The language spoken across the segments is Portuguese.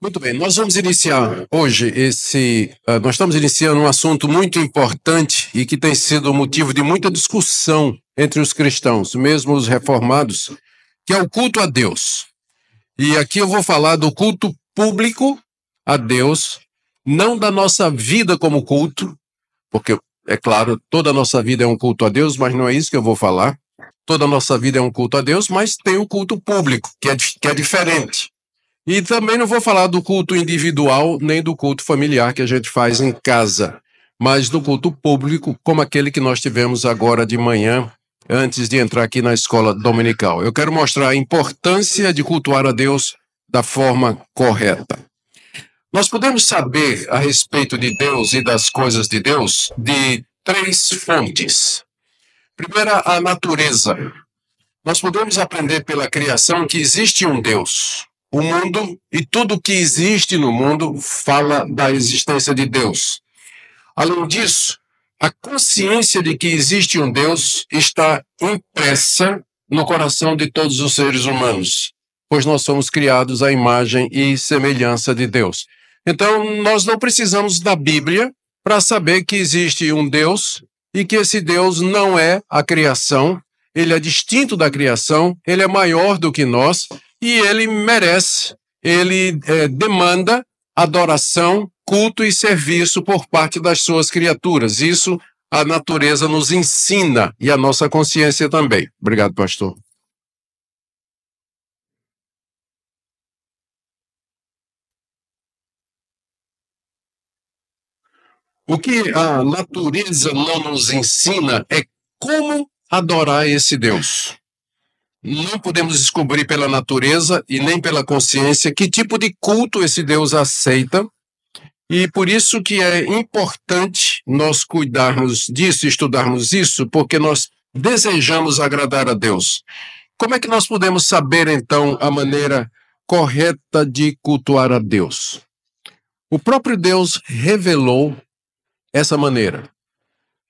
Muito bem, nós vamos iniciar hoje esse. Uh, nós estamos iniciando um assunto muito importante e que tem sido motivo de muita discussão entre os cristãos, mesmo os reformados, que é o culto a Deus. E aqui eu vou falar do culto público a Deus, não da nossa vida como culto, porque, é claro, toda a nossa vida é um culto a Deus, mas não é isso que eu vou falar. Toda a nossa vida é um culto a Deus, mas tem o culto público, que é, que é diferente. E também não vou falar do culto individual nem do culto familiar que a gente faz em casa, mas do culto público, como aquele que nós tivemos agora de manhã, antes de entrar aqui na escola dominical. Eu quero mostrar a importância de cultuar a Deus da forma correta. Nós podemos saber a respeito de Deus e das coisas de Deus de três fontes. Primeira, a natureza. Nós podemos aprender pela criação que existe um Deus o mundo e tudo que existe no mundo fala da existência de Deus. Além disso, a consciência de que existe um Deus está impressa no coração de todos os seres humanos, pois nós somos criados à imagem e semelhança de Deus. Então, nós não precisamos da Bíblia para saber que existe um Deus e que esse Deus não é a criação, ele é distinto da criação, ele é maior do que nós e ele merece, ele é, demanda adoração, culto e serviço por parte das suas criaturas. Isso a natureza nos ensina e a nossa consciência também. Obrigado, pastor. O que a natureza não nos ensina é como adorar esse Deus. Não podemos descobrir pela natureza e nem pela consciência que tipo de culto esse Deus aceita. E por isso que é importante nós cuidarmos disso, estudarmos isso, porque nós desejamos agradar a Deus. Como é que nós podemos saber então a maneira correta de cultuar a Deus? O próprio Deus revelou essa maneira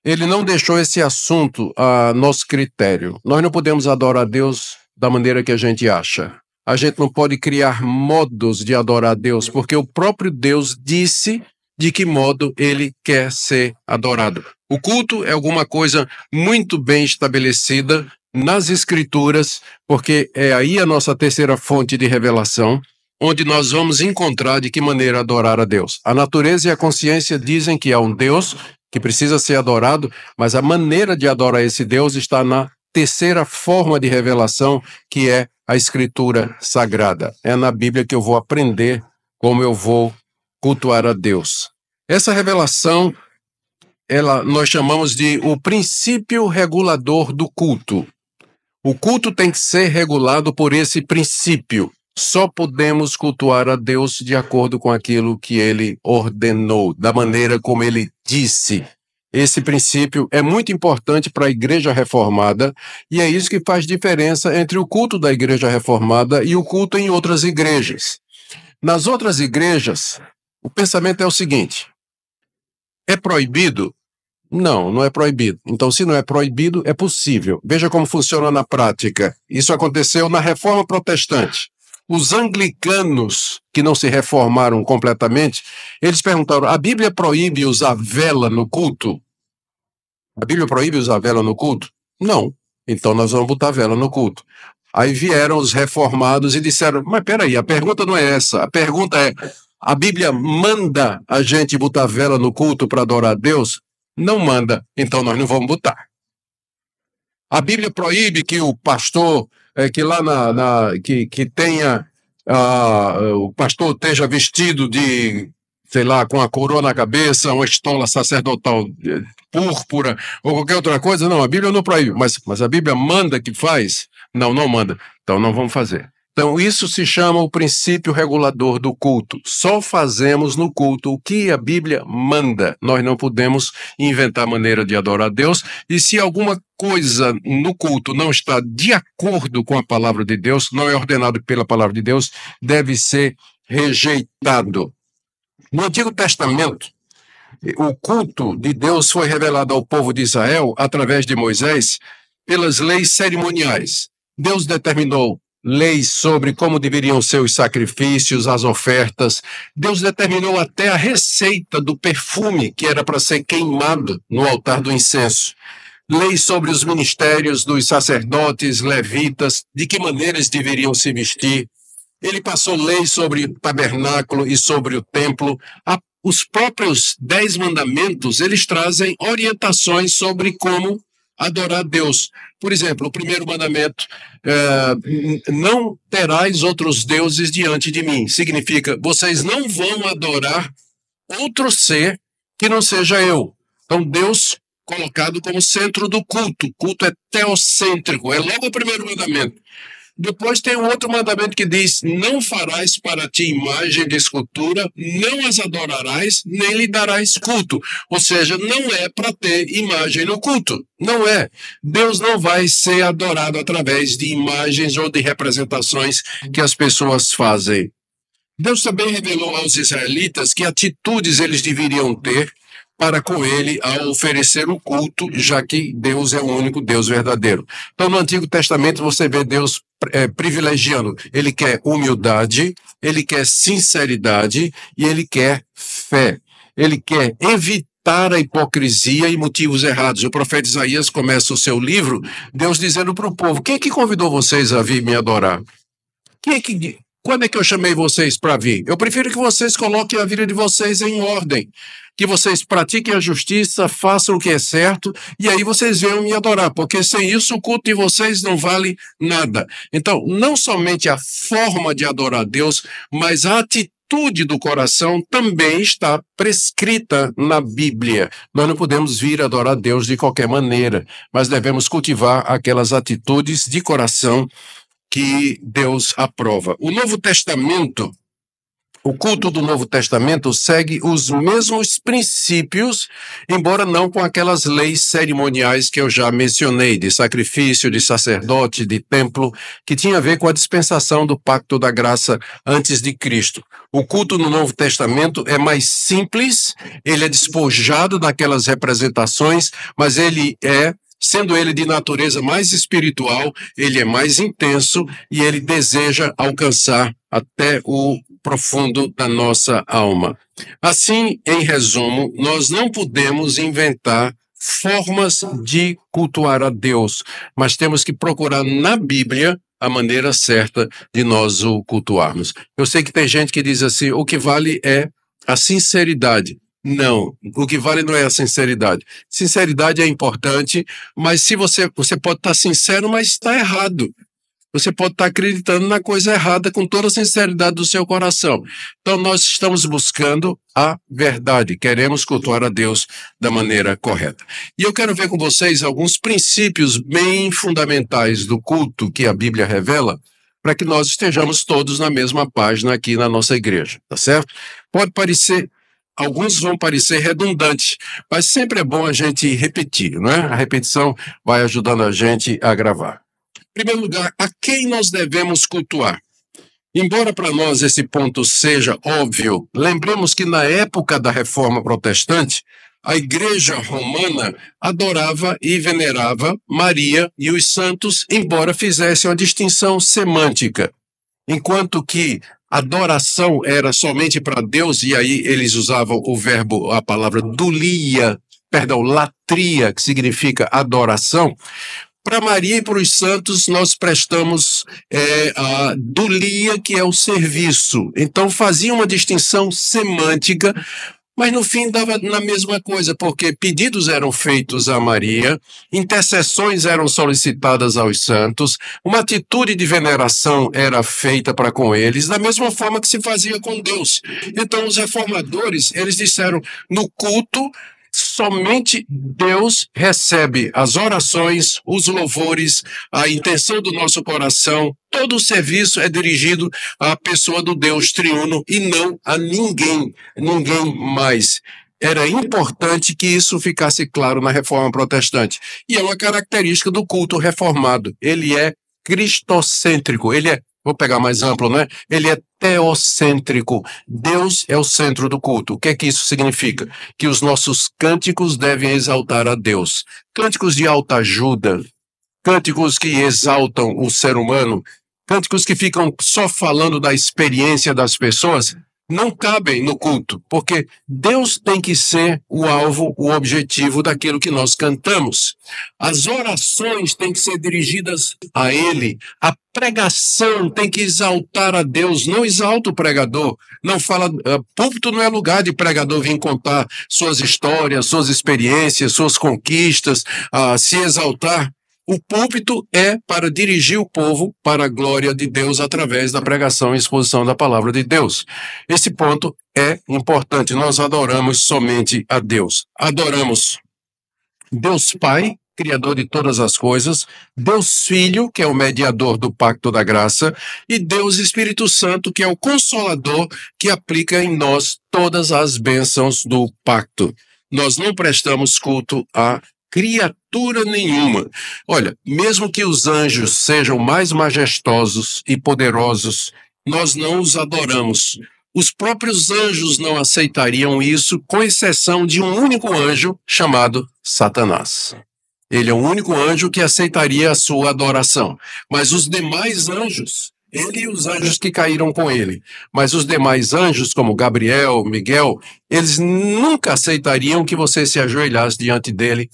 ele não deixou esse assunto a nosso critério. Nós não podemos adorar a Deus da maneira que a gente acha. A gente não pode criar modos de adorar a Deus, porque o próprio Deus disse de que modo ele quer ser adorado. O culto é alguma coisa muito bem estabelecida nas Escrituras, porque é aí a nossa terceira fonte de revelação, onde nós vamos encontrar de que maneira adorar a Deus. A natureza e a consciência dizem que há um Deus que precisa ser adorado, mas a maneira de adorar esse Deus está na terceira forma de revelação, que é a Escritura Sagrada. É na Bíblia que eu vou aprender como eu vou cultuar a Deus. Essa revelação, ela nós chamamos de o princípio regulador do culto. O culto tem que ser regulado por esse princípio só podemos cultuar a Deus de acordo com aquilo que ele ordenou, da maneira como ele disse. Esse princípio é muito importante para a Igreja Reformada e é isso que faz diferença entre o culto da Igreja Reformada e o culto em outras igrejas. Nas outras igrejas, o pensamento é o seguinte: é proibido? Não, não é proibido. Então, se não é proibido, é possível. Veja como funciona na prática. Isso aconteceu na Reforma Protestante. Os anglicanos, que não se reformaram completamente, eles perguntaram: a Bíblia proíbe usar vela no culto? A Bíblia proíbe usar vela no culto? Não. Então nós vamos botar vela no culto. Aí vieram os reformados e disseram: Mas peraí, a pergunta não é essa. A pergunta é: a Bíblia manda a gente botar vela no culto para adorar a Deus? Não manda, então nós não vamos botar. A Bíblia proíbe que o pastor é, que lá na, na que, que tenha o pastor esteja vestido de sei lá, com a coroa na cabeça, uma estola sacerdotal é, púrpura ou qualquer outra coisa. Não, a Bíblia não proíbe, mas, mas a Bíblia manda que faz? Não, não manda. Então não vamos fazer. Então, isso se chama o princípio regulador do culto. Só fazemos no culto o que a Bíblia manda. Nós não podemos inventar maneira de adorar a Deus. E se alguma coisa no culto não está de acordo com a palavra de Deus, não é ordenado pela palavra de Deus, deve ser rejeitado. No Antigo Testamento, o culto de Deus foi revelado ao povo de Israel através de Moisés pelas leis cerimoniais. Deus determinou leis sobre como deveriam ser os sacrifícios, as ofertas. Deus determinou até a receita do perfume que era para ser queimado no altar do incenso. Leis sobre os ministérios dos sacerdotes, levitas, de que maneiras deveriam se vestir. Ele passou leis sobre o tabernáculo e sobre o templo. os próprios dez mandamentos, eles trazem orientações sobre como adorar Deus. Por exemplo, o primeiro mandamento: é, não terás outros deuses diante de mim. Significa, vocês não vão adorar outro ser que não seja eu. Então, Deus colocado como centro do culto. O culto é teocêntrico, é logo o primeiro mandamento. Depois tem um outro mandamento que diz: Não farás para ti imagem de escultura, não as adorarás, nem lhe darás culto. Ou seja, não é para ter imagem no culto. Não é. Deus não vai ser adorado através de imagens ou de representações que as pessoas fazem. Deus também revelou aos israelitas que atitudes eles deveriam ter para com ele ao oferecer o culto, já que Deus é o único Deus verdadeiro. Então, no Antigo Testamento, você vê Deus é, privilegiando, ele quer humildade, ele quer sinceridade e ele quer fé. Ele quer evitar a hipocrisia e motivos errados. O profeta Isaías começa o seu livro, Deus dizendo para o povo: quem é que convidou vocês a vir me adorar? Quem é que, quando é que eu chamei vocês para vir? Eu prefiro que vocês coloquem a vida de vocês em ordem que vocês pratiquem a justiça, façam o que é certo, e aí vocês venham me adorar, porque sem isso o culto de vocês não vale nada. Então, não somente a forma de adorar a Deus, mas a atitude do coração também está prescrita na Bíblia. Nós não podemos vir adorar a Deus de qualquer maneira, mas devemos cultivar aquelas atitudes de coração que Deus aprova. O Novo Testamento o culto do Novo Testamento segue os mesmos princípios, embora não com aquelas leis cerimoniais que eu já mencionei, de sacrifício, de sacerdote, de templo, que tinha a ver com a dispensação do pacto da graça antes de Cristo. O culto no Novo Testamento é mais simples, ele é despojado daquelas representações, mas ele é Sendo ele de natureza mais espiritual, ele é mais intenso e ele deseja alcançar até o profundo da nossa alma. Assim, em resumo, nós não podemos inventar formas de cultuar a Deus, mas temos que procurar na Bíblia a maneira certa de nós o cultuarmos. Eu sei que tem gente que diz assim: o que vale é a sinceridade. Não, o que vale não é a sinceridade. Sinceridade é importante, mas se você você pode estar sincero, mas está errado você pode estar acreditando na coisa errada com toda a sinceridade do seu coração. Então, nós estamos buscando a verdade, queremos cultuar a Deus da maneira correta. E eu quero ver com vocês alguns princípios bem fundamentais do culto que a Bíblia revela para que nós estejamos todos na mesma página aqui na nossa igreja, tá certo? Pode parecer, alguns vão parecer redundantes, mas sempre é bom a gente repetir, não é? A repetição vai ajudando a gente a gravar. Em primeiro lugar, a quem nós devemos cultuar? Embora para nós esse ponto seja óbvio, lembremos que na época da reforma protestante, a Igreja Romana adorava e venerava Maria e os santos, embora fizesse uma distinção semântica. Enquanto que adoração era somente para Deus, e aí eles usavam o verbo, a palavra dulia, perdão, latria, que significa adoração, para Maria e para os santos, nós prestamos é, a dulia, que é o serviço. Então, fazia uma distinção semântica, mas no fim dava na mesma coisa, porque pedidos eram feitos a Maria, intercessões eram solicitadas aos santos, uma atitude de veneração era feita para com eles, da mesma forma que se fazia com Deus. Então os reformadores, eles disseram, no culto somente Deus recebe as orações, os louvores, a intenção do nosso coração. Todo o serviço é dirigido à pessoa do Deus triuno e não a ninguém, ninguém mais. Era importante que isso ficasse claro na reforma protestante. E é uma característica do culto reformado. Ele é cristocêntrico, ele é Vou pegar mais amplo, né? Ele é teocêntrico. Deus é o centro do culto. O que é que isso significa? Que os nossos cânticos devem exaltar a Deus. Cânticos de alta ajuda, cânticos que exaltam o ser humano, cânticos que ficam só falando da experiência das pessoas, não cabem no culto, porque Deus tem que ser o alvo, o objetivo daquilo que nós cantamos. As orações têm que ser dirigidas a Ele, a pregação tem que exaltar a Deus, não exalta o pregador, não fala, uh, púlpito não é lugar de pregador vir contar suas histórias, suas experiências, suas conquistas, uh, se exaltar. O púlpito é para dirigir o povo para a glória de Deus através da pregação e exposição da palavra de Deus. Esse ponto é importante. Nós adoramos somente a Deus. Adoramos Deus Pai, Criador de todas as coisas, Deus Filho, que é o mediador do pacto da graça, e Deus Espírito Santo, que é o consolador que aplica em nós todas as bênçãos do pacto. Nós não prestamos culto a criatura nenhuma. Olha, mesmo que os anjos sejam mais majestosos e poderosos, nós não os adoramos. Os próprios anjos não aceitariam isso, com exceção de um único anjo chamado Satanás. Ele é o único anjo que aceitaria a sua adoração. Mas os demais anjos, ele e os anjos que caíram com ele, mas os demais anjos, como Gabriel, Miguel, eles nunca aceitariam que você se ajoelhasse diante dele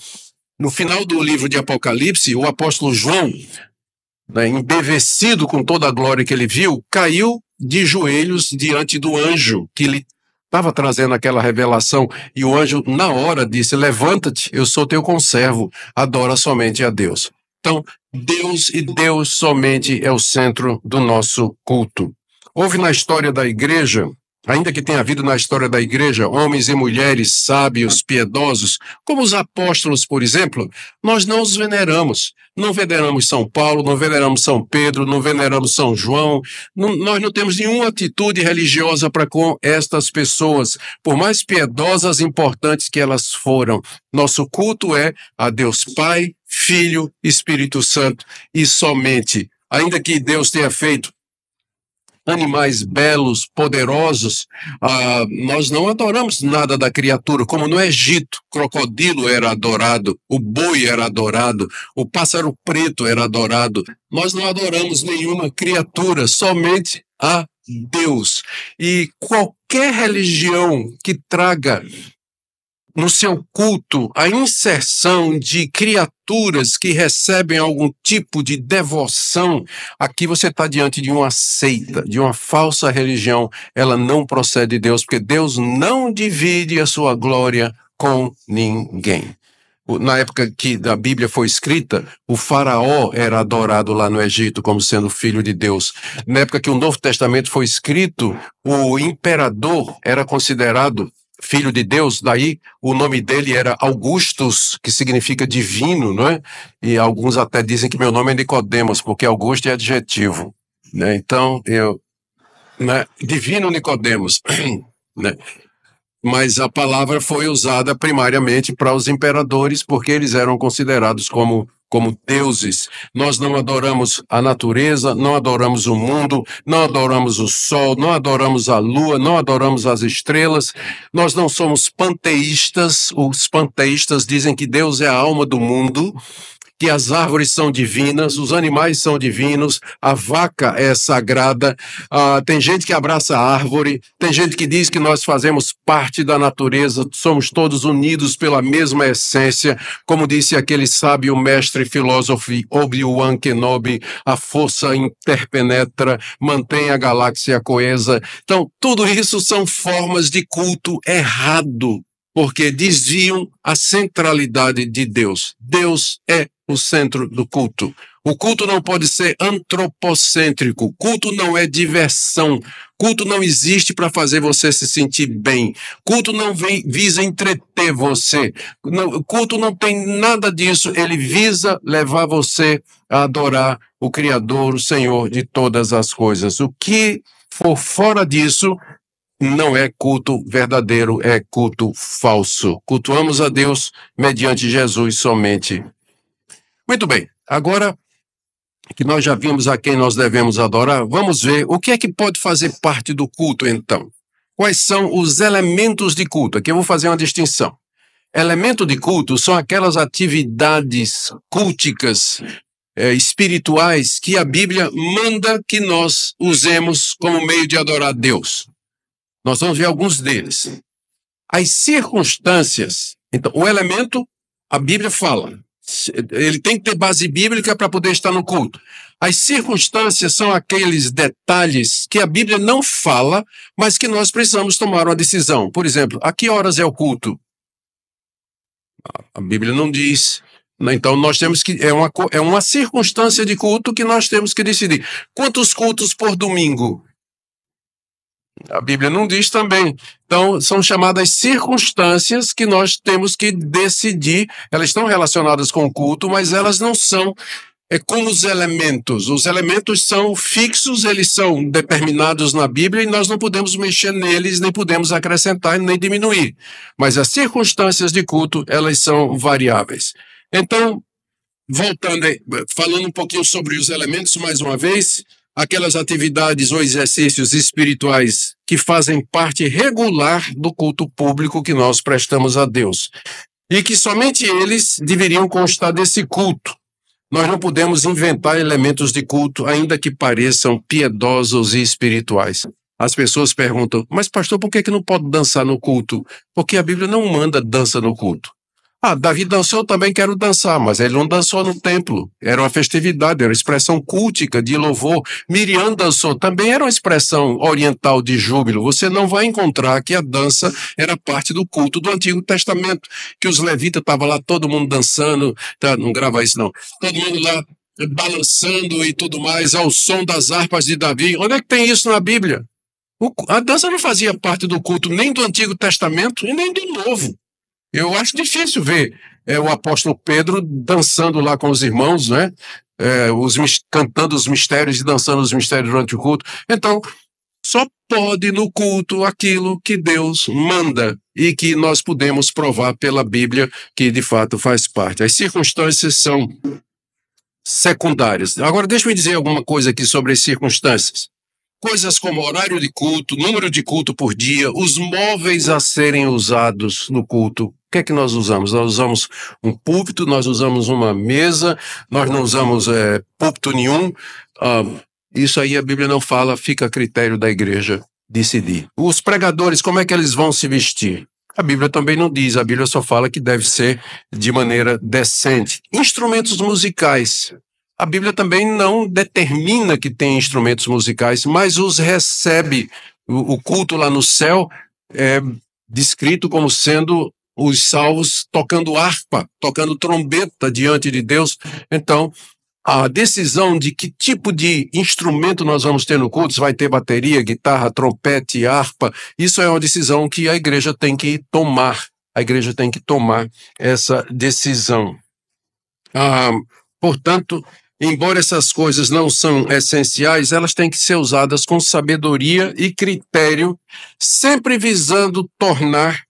no final do livro de Apocalipse, o apóstolo João, né, embevecido com toda a glória que ele viu, caiu de joelhos diante do anjo que lhe estava trazendo aquela revelação. E o anjo, na hora, disse: Levanta-te, eu sou teu conservo, adora somente a Deus. Então, Deus e Deus somente é o centro do nosso culto. Houve na história da igreja Ainda que tenha havido na história da igreja homens e mulheres sábios, piedosos, como os apóstolos, por exemplo, nós não os veneramos. Não veneramos São Paulo, não veneramos São Pedro, não veneramos São João. Não, nós não temos nenhuma atitude religiosa para com estas pessoas, por mais piedosas e importantes que elas foram. Nosso culto é a Deus Pai, Filho, Espírito Santo e somente. Ainda que Deus tenha feito animais belos, poderosos. Ah, nós não adoramos nada da criatura, como no Egito, o crocodilo era adorado, o boi era adorado, o pássaro preto era adorado. Nós não adoramos nenhuma criatura, somente a Deus. E qualquer religião que traga no seu culto a inserção de criaturas que recebem algum tipo de devoção, aqui você está diante de uma seita, de uma falsa religião. Ela não procede de Deus, porque Deus não divide a sua glória com ninguém. Na época que a Bíblia foi escrita, o faraó era adorado lá no Egito como sendo filho de Deus. Na época que o Novo Testamento foi escrito, o imperador era considerado filho de Deus, daí o nome dele era Augustus, que significa divino, não é? E alguns até dizem que meu nome é Nicodemos, porque Augusto é adjetivo, né? Então, eu né? divino Nicodemos, né? Mas a palavra foi usada primariamente para os imperadores, porque eles eram considerados como como deuses. Nós não adoramos a natureza, não adoramos o mundo, não adoramos o sol, não adoramos a lua, não adoramos as estrelas. Nós não somos panteístas. Os panteístas dizem que Deus é a alma do mundo que as árvores são divinas, os animais são divinos, a vaca é sagrada, ah, tem gente que abraça a árvore, tem gente que diz que nós fazemos parte da natureza, somos todos unidos pela mesma essência, como disse aquele sábio mestre filósofo Obi-Wan Kenobi, a força interpenetra, mantém a galáxia coesa. Então, tudo isso são formas de culto errado porque desviam a centralidade de Deus. Deus é o centro do culto. O culto não pode ser antropocêntrico. Culto não é diversão. Culto não existe para fazer você se sentir bem. Culto não vem, visa entreter você. Não, culto não tem nada disso. Ele visa levar você a adorar o Criador, o Senhor de todas as coisas. O que for fora disso não é culto verdadeiro, é culto falso. Cultuamos a Deus mediante Jesus somente. Muito bem, agora que nós já vimos a quem nós devemos adorar, vamos ver o que é que pode fazer parte do culto então. Quais são os elementos de culto? Aqui eu vou fazer uma distinção. Elemento de culto são aquelas atividades culticas, é, espirituais que a Bíblia manda que nós usemos como meio de adorar Deus. Nós vamos ver alguns deles. As circunstâncias. Então, o elemento, a Bíblia fala, ele tem que ter base bíblica para poder estar no culto. As circunstâncias são aqueles detalhes que a Bíblia não fala, mas que nós precisamos tomar uma decisão. Por exemplo, a que horas é o culto? A Bíblia não diz. Né? Então nós temos que é uma é uma circunstância de culto que nós temos que decidir. Quantos cultos por domingo? A Bíblia não diz também. Então, são chamadas circunstâncias que nós temos que decidir. Elas estão relacionadas com o culto, mas elas não são é como os elementos. Os elementos são fixos, eles são determinados na Bíblia e nós não podemos mexer neles, nem podemos acrescentar, nem diminuir. Mas as circunstâncias de culto, elas são variáveis. Então, voltando, falando um pouquinho sobre os elementos mais uma vez, aquelas atividades ou exercícios espirituais que fazem parte regular do culto público que nós prestamos a Deus. E que somente eles deveriam constar desse culto. Nós não podemos inventar elementos de culto, ainda que pareçam piedosos e espirituais. As pessoas perguntam, mas pastor, por que, que não pode dançar no culto? Porque a Bíblia não manda dança no culto. Ah, Davi dançou, eu também quero dançar, mas ele não dançou no templo. Era uma festividade, era uma expressão cultica de louvor. Miriam dançou, também era uma expressão oriental de júbilo. Você não vai encontrar que a dança era parte do culto do Antigo Testamento, que os levitas estavam lá, todo mundo dançando, tá? não grava isso não, todo mundo lá balançando e tudo mais, ao som das harpas de Davi. Onde é que tem isso na Bíblia? O, a dança não fazia parte do culto nem do Antigo Testamento e nem do Novo. Eu acho difícil ver é, o apóstolo Pedro dançando lá com os irmãos, né? É, os, cantando os mistérios e dançando os mistérios durante o culto. Então, só pode no culto aquilo que Deus manda e que nós podemos provar pela Bíblia que de fato faz parte. As circunstâncias são secundárias. Agora, deixa eu dizer alguma coisa aqui sobre as circunstâncias. Coisas como horário de culto, número de culto por dia, os móveis a serem usados no culto, que é que nós usamos? Nós usamos um púlpito, nós usamos uma mesa, nós não usamos é, púlpito nenhum. Ah, isso aí a Bíblia não fala, fica a critério da igreja decidir. Os pregadores, como é que eles vão se vestir? A Bíblia também não diz, a Bíblia só fala que deve ser de maneira decente. Instrumentos musicais. A Bíblia também não determina que tem instrumentos musicais, mas os recebe. O, o culto lá no céu é descrito como sendo os salvos tocando harpa, tocando trombeta diante de Deus. Então, a decisão de que tipo de instrumento nós vamos ter no culto, se vai ter bateria, guitarra, trompete, harpa, isso é uma decisão que a igreja tem que tomar. A igreja tem que tomar essa decisão. Ah, portanto, embora essas coisas não são essenciais, elas têm que ser usadas com sabedoria e critério, sempre visando tornar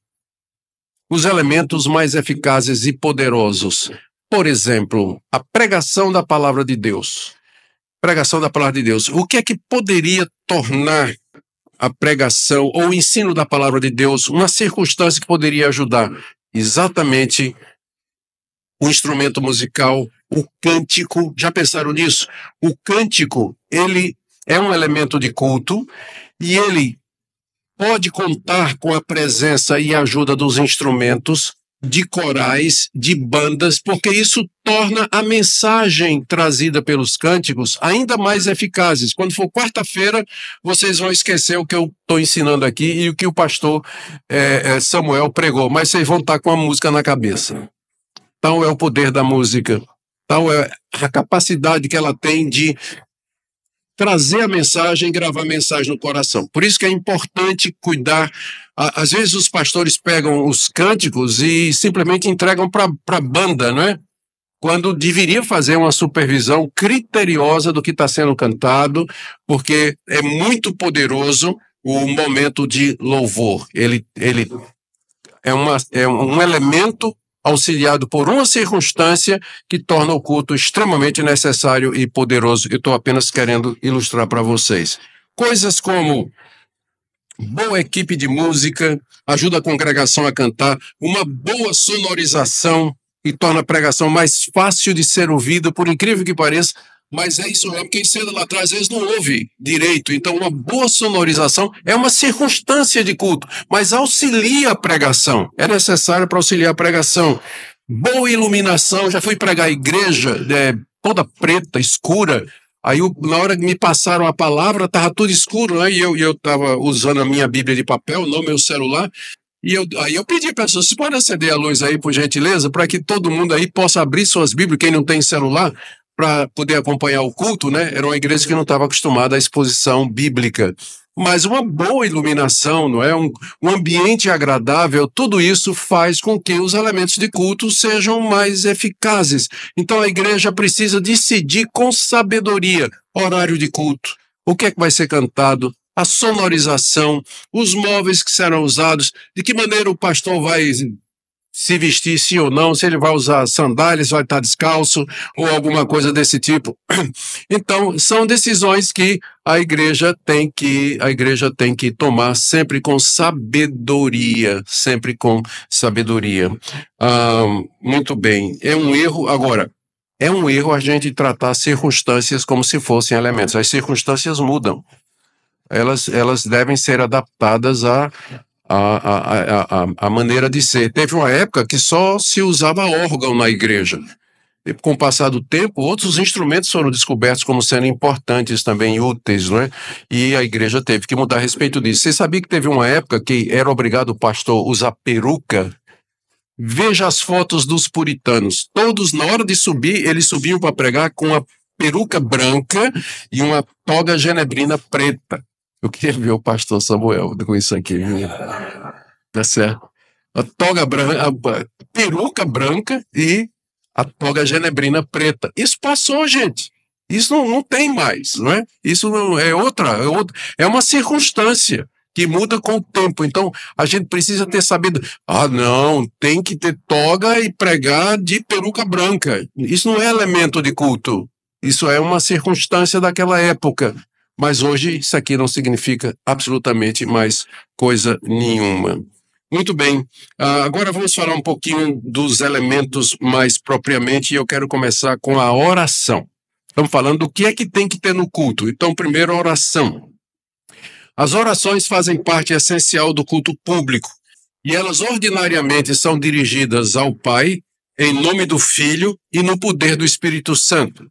os elementos mais eficazes e poderosos. Por exemplo, a pregação da palavra de Deus. Pregação da palavra de Deus. O que é que poderia tornar a pregação ou o ensino da palavra de Deus uma circunstância que poderia ajudar? Exatamente o instrumento musical, o cântico. Já pensaram nisso? O cântico, ele é um elemento de culto e ele pode contar com a presença e ajuda dos instrumentos, de corais, de bandas, porque isso torna a mensagem trazida pelos cânticos ainda mais eficazes. Quando for quarta-feira, vocês vão esquecer o que eu estou ensinando aqui e o que o pastor é, é Samuel pregou, mas vocês vão estar tá com a música na cabeça. Tal então é o poder da música, tal então é a capacidade que ela tem de trazer a mensagem, gravar a mensagem no coração. Por isso que é importante cuidar. Às vezes os pastores pegam os cânticos e simplesmente entregam para a banda, não é? Quando deveria fazer uma supervisão criteriosa do que está sendo cantado, porque é muito poderoso o momento de louvor. Ele, ele é, uma, é um elemento auxiliado por uma circunstância que torna o culto extremamente necessário e poderoso. Eu estou apenas querendo ilustrar para vocês. Coisas como boa equipe de música, ajuda a congregação a cantar, uma boa sonorização e torna a pregação mais fácil de ser ouvida, por incrível que pareça, mas é isso mesmo, quem cedo lá atrás, às vezes não ouve direito. Então, uma boa sonorização é uma circunstância de culto, mas auxilia a pregação. É necessário para auxiliar a pregação. Boa iluminação, já fui pregar a igreja é, toda preta, escura. Aí, eu, na hora que me passaram a palavra, estava tudo escuro, né? E eu estava usando a minha Bíblia de papel, não meu celular. E eu, aí eu pedi para pessoas, se pode acender a luz aí, por gentileza, para que todo mundo aí possa abrir suas Bíblias, quem não tem celular, para poder acompanhar o culto, né? Era uma igreja que não estava acostumada à exposição bíblica. Mas uma boa iluminação, não é? Um, um, ambiente agradável, tudo isso faz com que os elementos de culto sejam mais eficazes. Então a igreja precisa decidir com sabedoria horário de culto, o que é que vai ser cantado, a sonorização, os móveis que serão usados, de que maneira o pastor vai se vestir sim ou não, se ele vai usar sandálias, vai estar descalço ou alguma coisa desse tipo. Então, são decisões que a igreja tem que a igreja tem que tomar sempre com sabedoria, sempre com sabedoria. Ah, muito bem, é um erro agora. É um erro a gente tratar circunstâncias como se fossem elementos. As circunstâncias mudam. Elas, elas devem ser adaptadas a a, a, a, a maneira de ser. Teve uma época que só se usava órgão na igreja. E com o passar do tempo, outros instrumentos foram descobertos como sendo importantes também, úteis, é? E a igreja teve que mudar a respeito disso. Você sabia que teve uma época que era obrigado o pastor usar peruca? Veja as fotos dos puritanos. Todos, na hora de subir, eles subiam para pregar com uma peruca branca e uma toga genebrina preta. Eu queria ver o pastor Samuel com isso aqui. Tá certo? A toga branca, a peruca branca e a toga genebrina preta. Isso passou, gente. Isso não, não tem mais, não é? Isso não, é outra, é outra, é uma circunstância que muda com o tempo. Então, a gente precisa ter sabido. Ah, não, tem que ter toga e pregar de peruca branca. Isso não é elemento de culto. Isso é uma circunstância daquela época. Mas hoje isso aqui não significa absolutamente mais coisa nenhuma. Muito bem, uh, agora vamos falar um pouquinho dos elementos mais propriamente e eu quero começar com a oração. Estamos falando do que é que tem que ter no culto. Então, primeiro, a oração. As orações fazem parte essencial do culto público e elas ordinariamente são dirigidas ao Pai, em nome do Filho e no poder do Espírito Santo.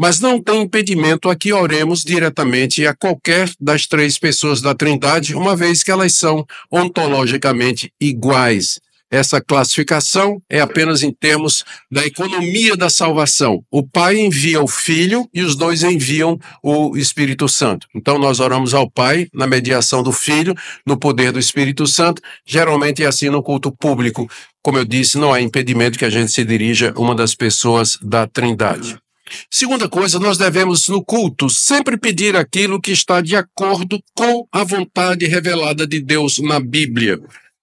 Mas não tem impedimento a que oremos diretamente a qualquer das três pessoas da Trindade, uma vez que elas são ontologicamente iguais. Essa classificação é apenas em termos da economia da salvação. O Pai envia o Filho e os dois enviam o Espírito Santo. Então nós oramos ao Pai na mediação do Filho, no poder do Espírito Santo. Geralmente é assim no culto público. Como eu disse, não há impedimento que a gente se dirija a uma das pessoas da Trindade. Segunda coisa, nós devemos, no culto, sempre pedir aquilo que está de acordo com a vontade revelada de Deus na Bíblia.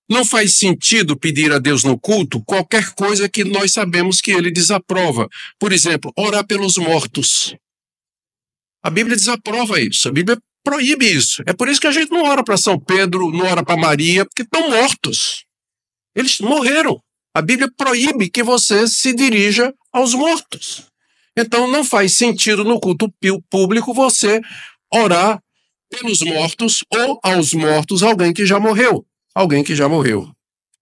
Não faz sentido pedir a Deus no culto qualquer coisa que nós sabemos que ele desaprova. Por exemplo, orar pelos mortos. A Bíblia desaprova isso. A Bíblia proíbe isso. É por isso que a gente não ora para São Pedro, não ora para Maria, porque estão mortos. Eles morreram. A Bíblia proíbe que você se dirija aos mortos. Então não faz sentido no culto público você orar pelos mortos ou aos mortos alguém que já morreu, alguém que já morreu.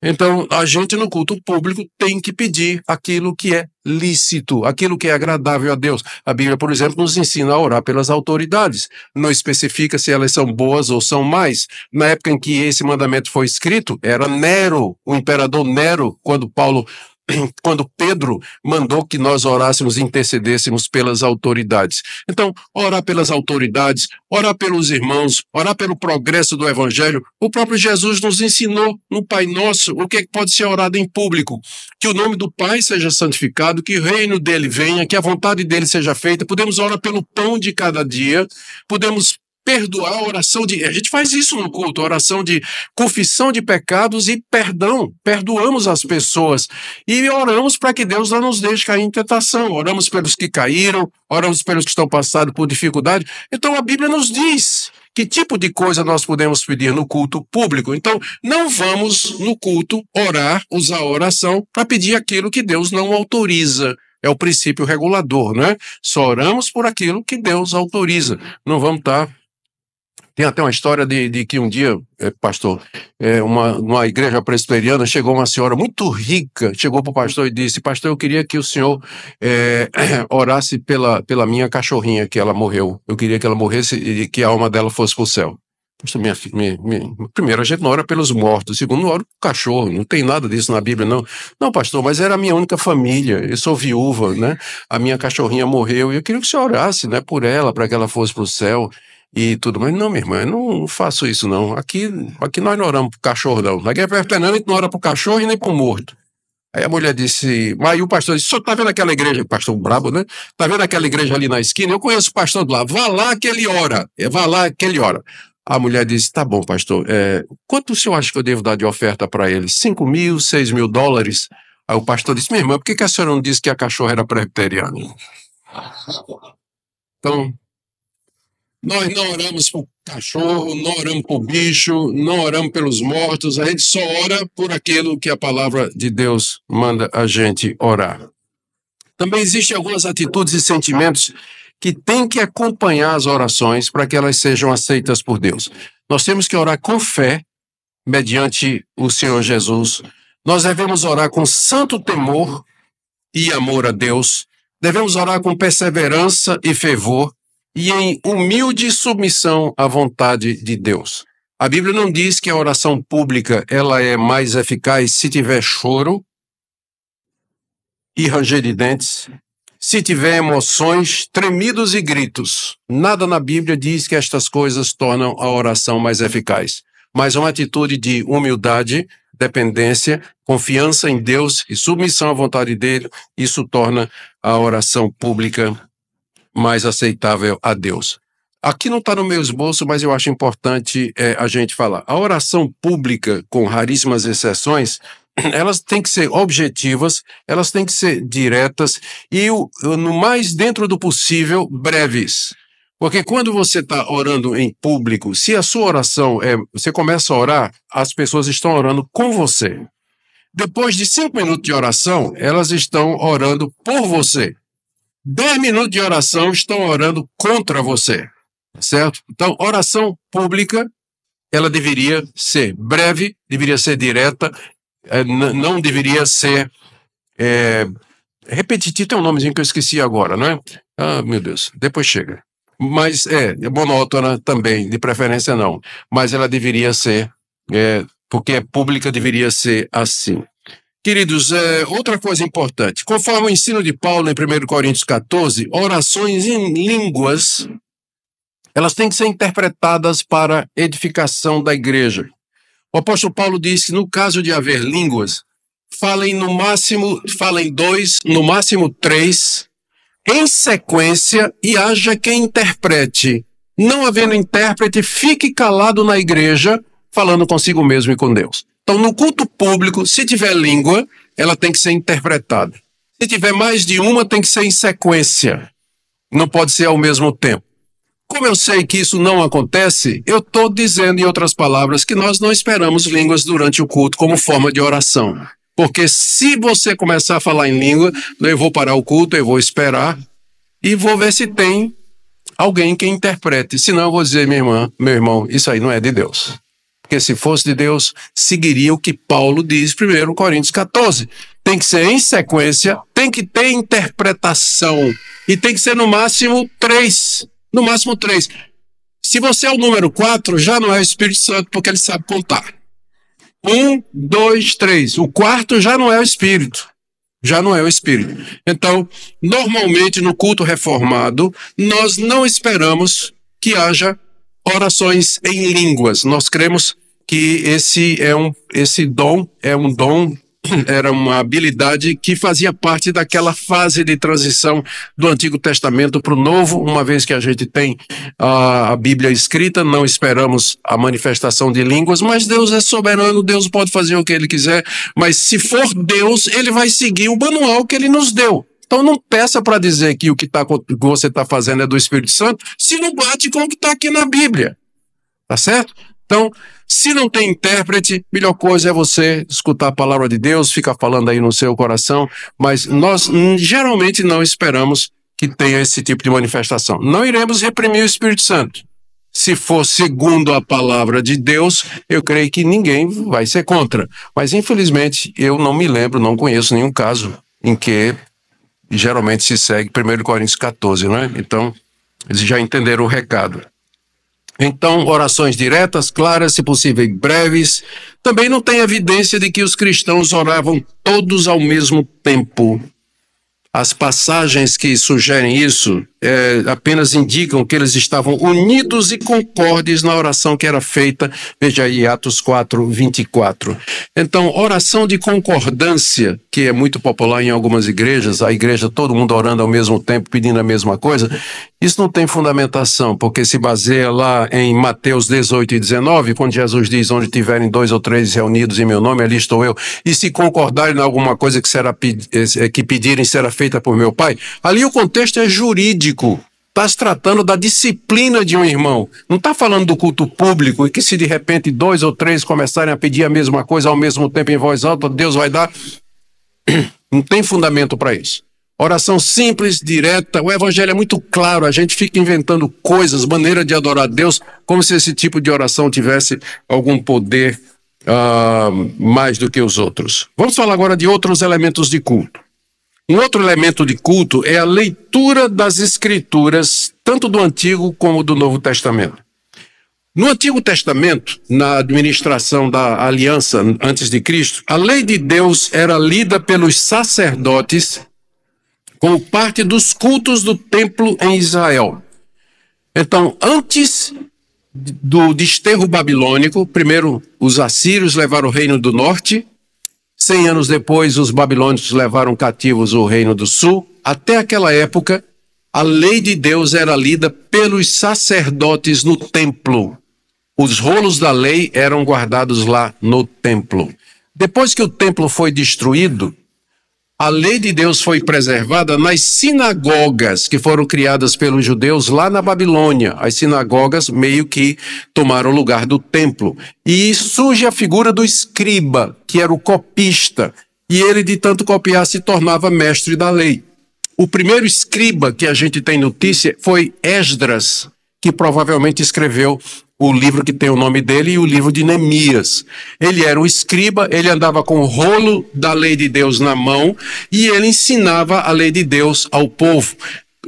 Então, a gente no culto público tem que pedir aquilo que é lícito, aquilo que é agradável a Deus. A Bíblia, por exemplo, nos ensina a orar pelas autoridades. Não especifica se elas são boas ou são mais. Na época em que esse mandamento foi escrito, era Nero, o imperador Nero, quando Paulo quando Pedro mandou que nós orássemos e intercedêssemos pelas autoridades. Então, orar pelas autoridades, orar pelos irmãos, orar pelo progresso do evangelho. O próprio Jesus nos ensinou no Pai Nosso o que, é que pode ser orado em público: que o nome do Pai seja santificado, que o reino dele venha, que a vontade dele seja feita. Podemos orar pelo pão de cada dia, podemos perdoar a oração de. A gente faz isso no culto, a oração de confissão de pecados e perdão. Perdoamos as pessoas e oramos para que Deus não nos deixe cair em tentação. Oramos pelos que caíram, oramos pelos que estão passando por dificuldade. Então a Bíblia nos diz que tipo de coisa nós podemos pedir no culto público. Então, não vamos no culto orar, usar a oração para pedir aquilo que Deus não autoriza. É o princípio regulador, né? Só oramos por aquilo que Deus autoriza. Não vamos estar tá tem até uma história de, de que um dia, é, pastor, é, uma, uma igreja presbiteriana chegou uma senhora muito rica, chegou para o pastor e disse: Pastor, eu queria que o senhor é, orasse pela, pela minha cachorrinha que ela morreu. Eu queria que ela morresse e que a alma dela fosse para o céu. Minha, minha, minha, primeiro, a gente não ora pelos mortos. Segundo, ora o cachorro. Não tem nada disso na Bíblia, não. Não, pastor, mas era a minha única família. Eu sou viúva, né? A minha cachorrinha morreu e eu queria que você orasse né, por ela, para que ela fosse para o céu e tudo mais. Não, minha irmã, eu não faço isso, não. Aqui, aqui nós não oramos pro cachorro, não. Aqui é pertenente, a não ora pro cachorro e nem pro morto. Aí a mulher disse, mas o pastor disse, senhor tá vendo aquela igreja, pastor brabo, né? Tá vendo aquela igreja ali na esquina? Eu conheço o pastor lá, vá lá que ele ora, é, vá lá que ele ora. A mulher disse, tá bom, pastor, é, quanto o senhor acha que eu devo dar de oferta para ele? Cinco mil, seis mil dólares? Aí o pastor disse, minha irmã, por que, que a senhora não disse que a cachorra era presbiteriana? Então, nós não oramos por cachorro, não oramos por bicho, não oramos pelos mortos, a gente só ora por aquilo que a palavra de Deus manda a gente orar. Também existem algumas atitudes e sentimentos que têm que acompanhar as orações para que elas sejam aceitas por Deus. Nós temos que orar com fé, mediante o Senhor Jesus. Nós devemos orar com santo temor e amor a Deus. Devemos orar com perseverança e fervor e em humilde submissão à vontade de Deus. A Bíblia não diz que a oração pública ela é mais eficaz se tiver choro e ranger de dentes, se tiver emoções, tremidos e gritos. Nada na Bíblia diz que estas coisas tornam a oração mais eficaz. Mas uma atitude de humildade, dependência, confiança em Deus e submissão à vontade dele, isso torna a oração pública mais aceitável a Deus. Aqui não está no meu esboço, mas eu acho importante é, a gente falar. A oração pública, com raríssimas exceções, elas têm que ser objetivas, elas têm que ser diretas e, no mais dentro do possível, breves. Porque quando você está orando em público, se a sua oração é. Você começa a orar, as pessoas estão orando com você. Depois de cinco minutos de oração, elas estão orando por você. Dez minutos de oração estão orando contra você, tá certo? Então, oração pública, ela deveria ser breve, deveria ser direta, é, não deveria ser é, repetitiva. Tem um nomezinho que eu esqueci agora, não é? Ah, meu Deus, depois chega. Mas é, é monótona também, de preferência não. Mas ela deveria ser, é, porque é pública, deveria ser assim. Queridos, é, outra coisa importante. Conforme o ensino de Paulo em 1 Coríntios 14, orações em línguas, elas têm que ser interpretadas para edificação da igreja. O apóstolo Paulo disse: no caso de haver línguas, falem no máximo, falem dois, no máximo três, em sequência e haja quem interprete. Não havendo intérprete, fique calado na igreja, falando consigo mesmo e com Deus. Então, no culto público, se tiver língua, ela tem que ser interpretada. Se tiver mais de uma, tem que ser em sequência. Não pode ser ao mesmo tempo. Como eu sei que isso não acontece, eu estou dizendo, em outras palavras, que nós não esperamos línguas durante o culto como forma de oração. Porque se você começar a falar em língua, eu vou parar o culto, eu vou esperar e vou ver se tem alguém que interprete. Senão eu vou dizer, minha irmã, meu irmão, isso aí não é de Deus porque se fosse de Deus, seguiria o que Paulo diz, 1 Coríntios 14. Tem que ser em sequência, tem que ter interpretação. E tem que ser no máximo três. No máximo três. Se você é o número quatro, já não é o Espírito Santo, porque ele sabe contar. Um, dois, três. O quarto já não é o Espírito já não é o espírito. Então, normalmente no culto reformado, nós não esperamos que haja orações em línguas. Nós cremos que esse é um esse dom é um dom era uma habilidade que fazia parte daquela fase de transição do Antigo Testamento para o Novo, uma vez que a gente tem a, a, Bíblia escrita, não esperamos a manifestação de línguas, mas Deus é soberano, Deus pode fazer o que ele quiser, mas se for Deus, ele vai seguir o manual que ele nos deu. Então não peça para dizer que o que, tá, que você está fazendo é do Espírito Santo, se não bate com o que está aqui na Bíblia. Tá certo? Então, se não tem intérprete, melhor coisa é você escutar a palavra de Deus, fica falando aí no seu coração, mas nós geralmente não esperamos que tenha esse tipo de manifestação. Não iremos reprimir o Espírito Santo. Se for segundo a palavra de Deus, eu creio que ninguém vai ser contra. Mas, infelizmente, eu não me lembro, não conheço nenhum caso em que geralmente se segue 1 Coríntios 14, né? Então, eles já entenderam o recado. Então, orações diretas, claras, se possível breves. Também não tem evidência de que os cristãos oravam todos ao mesmo tempo. As passagens que sugerem isso é, apenas indicam que eles estavam unidos e concordes na oração que era feita, veja aí, Atos 4, 24. Então, oração de concordância, que é muito popular em algumas igrejas, a igreja todo mundo orando ao mesmo tempo, pedindo a mesma coisa, isso não tem fundamentação, porque se baseia lá em Mateus 18 e 19, quando Jesus diz: Onde tiverem dois ou três reunidos em meu nome, ali estou eu. E se concordarem em alguma coisa que, será, eh, que pedirem será feita por meu Pai, ali o contexto é jurídico público está se tratando da disciplina de um irmão. Não está falando do culto público e que se de repente dois ou três começarem a pedir a mesma coisa ao mesmo tempo em voz alta, Deus vai dar. Não tem fundamento para isso. Oração simples, direta. O evangelho é muito claro. A gente fica inventando coisas, maneira de adorar Deus, como se esse tipo de oração tivesse algum poder uh, mais do que os outros. Vamos falar agora de outros elementos de culto. Um outro elemento de culto é a leitura das Escrituras, tanto do Antigo como do Novo Testamento. No Antigo Testamento, na administração da aliança antes de Cristo, a lei de Deus era lida pelos sacerdotes como parte dos cultos do templo em Israel. Então, antes do desterro babilônico, primeiro os assírios levaram o reino do norte, Cem anos depois, os babilônicos levaram cativos o reino do sul. Até aquela época, a lei de Deus era lida pelos sacerdotes no templo. Os rolos da lei eram guardados lá no templo. Depois que o templo foi destruído, a lei de Deus foi preservada nas sinagogas que foram criadas pelos judeus lá na Babilônia. As sinagogas meio que tomaram o lugar do templo. E surge a figura do escriba, que era o copista. E ele, de tanto copiar, se tornava mestre da lei. O primeiro escriba que a gente tem notícia foi Esdras, que provavelmente escreveu o livro que tem o nome dele e o livro de Neemias. Ele era um escriba, ele andava com o rolo da lei de Deus na mão e ele ensinava a lei de Deus ao povo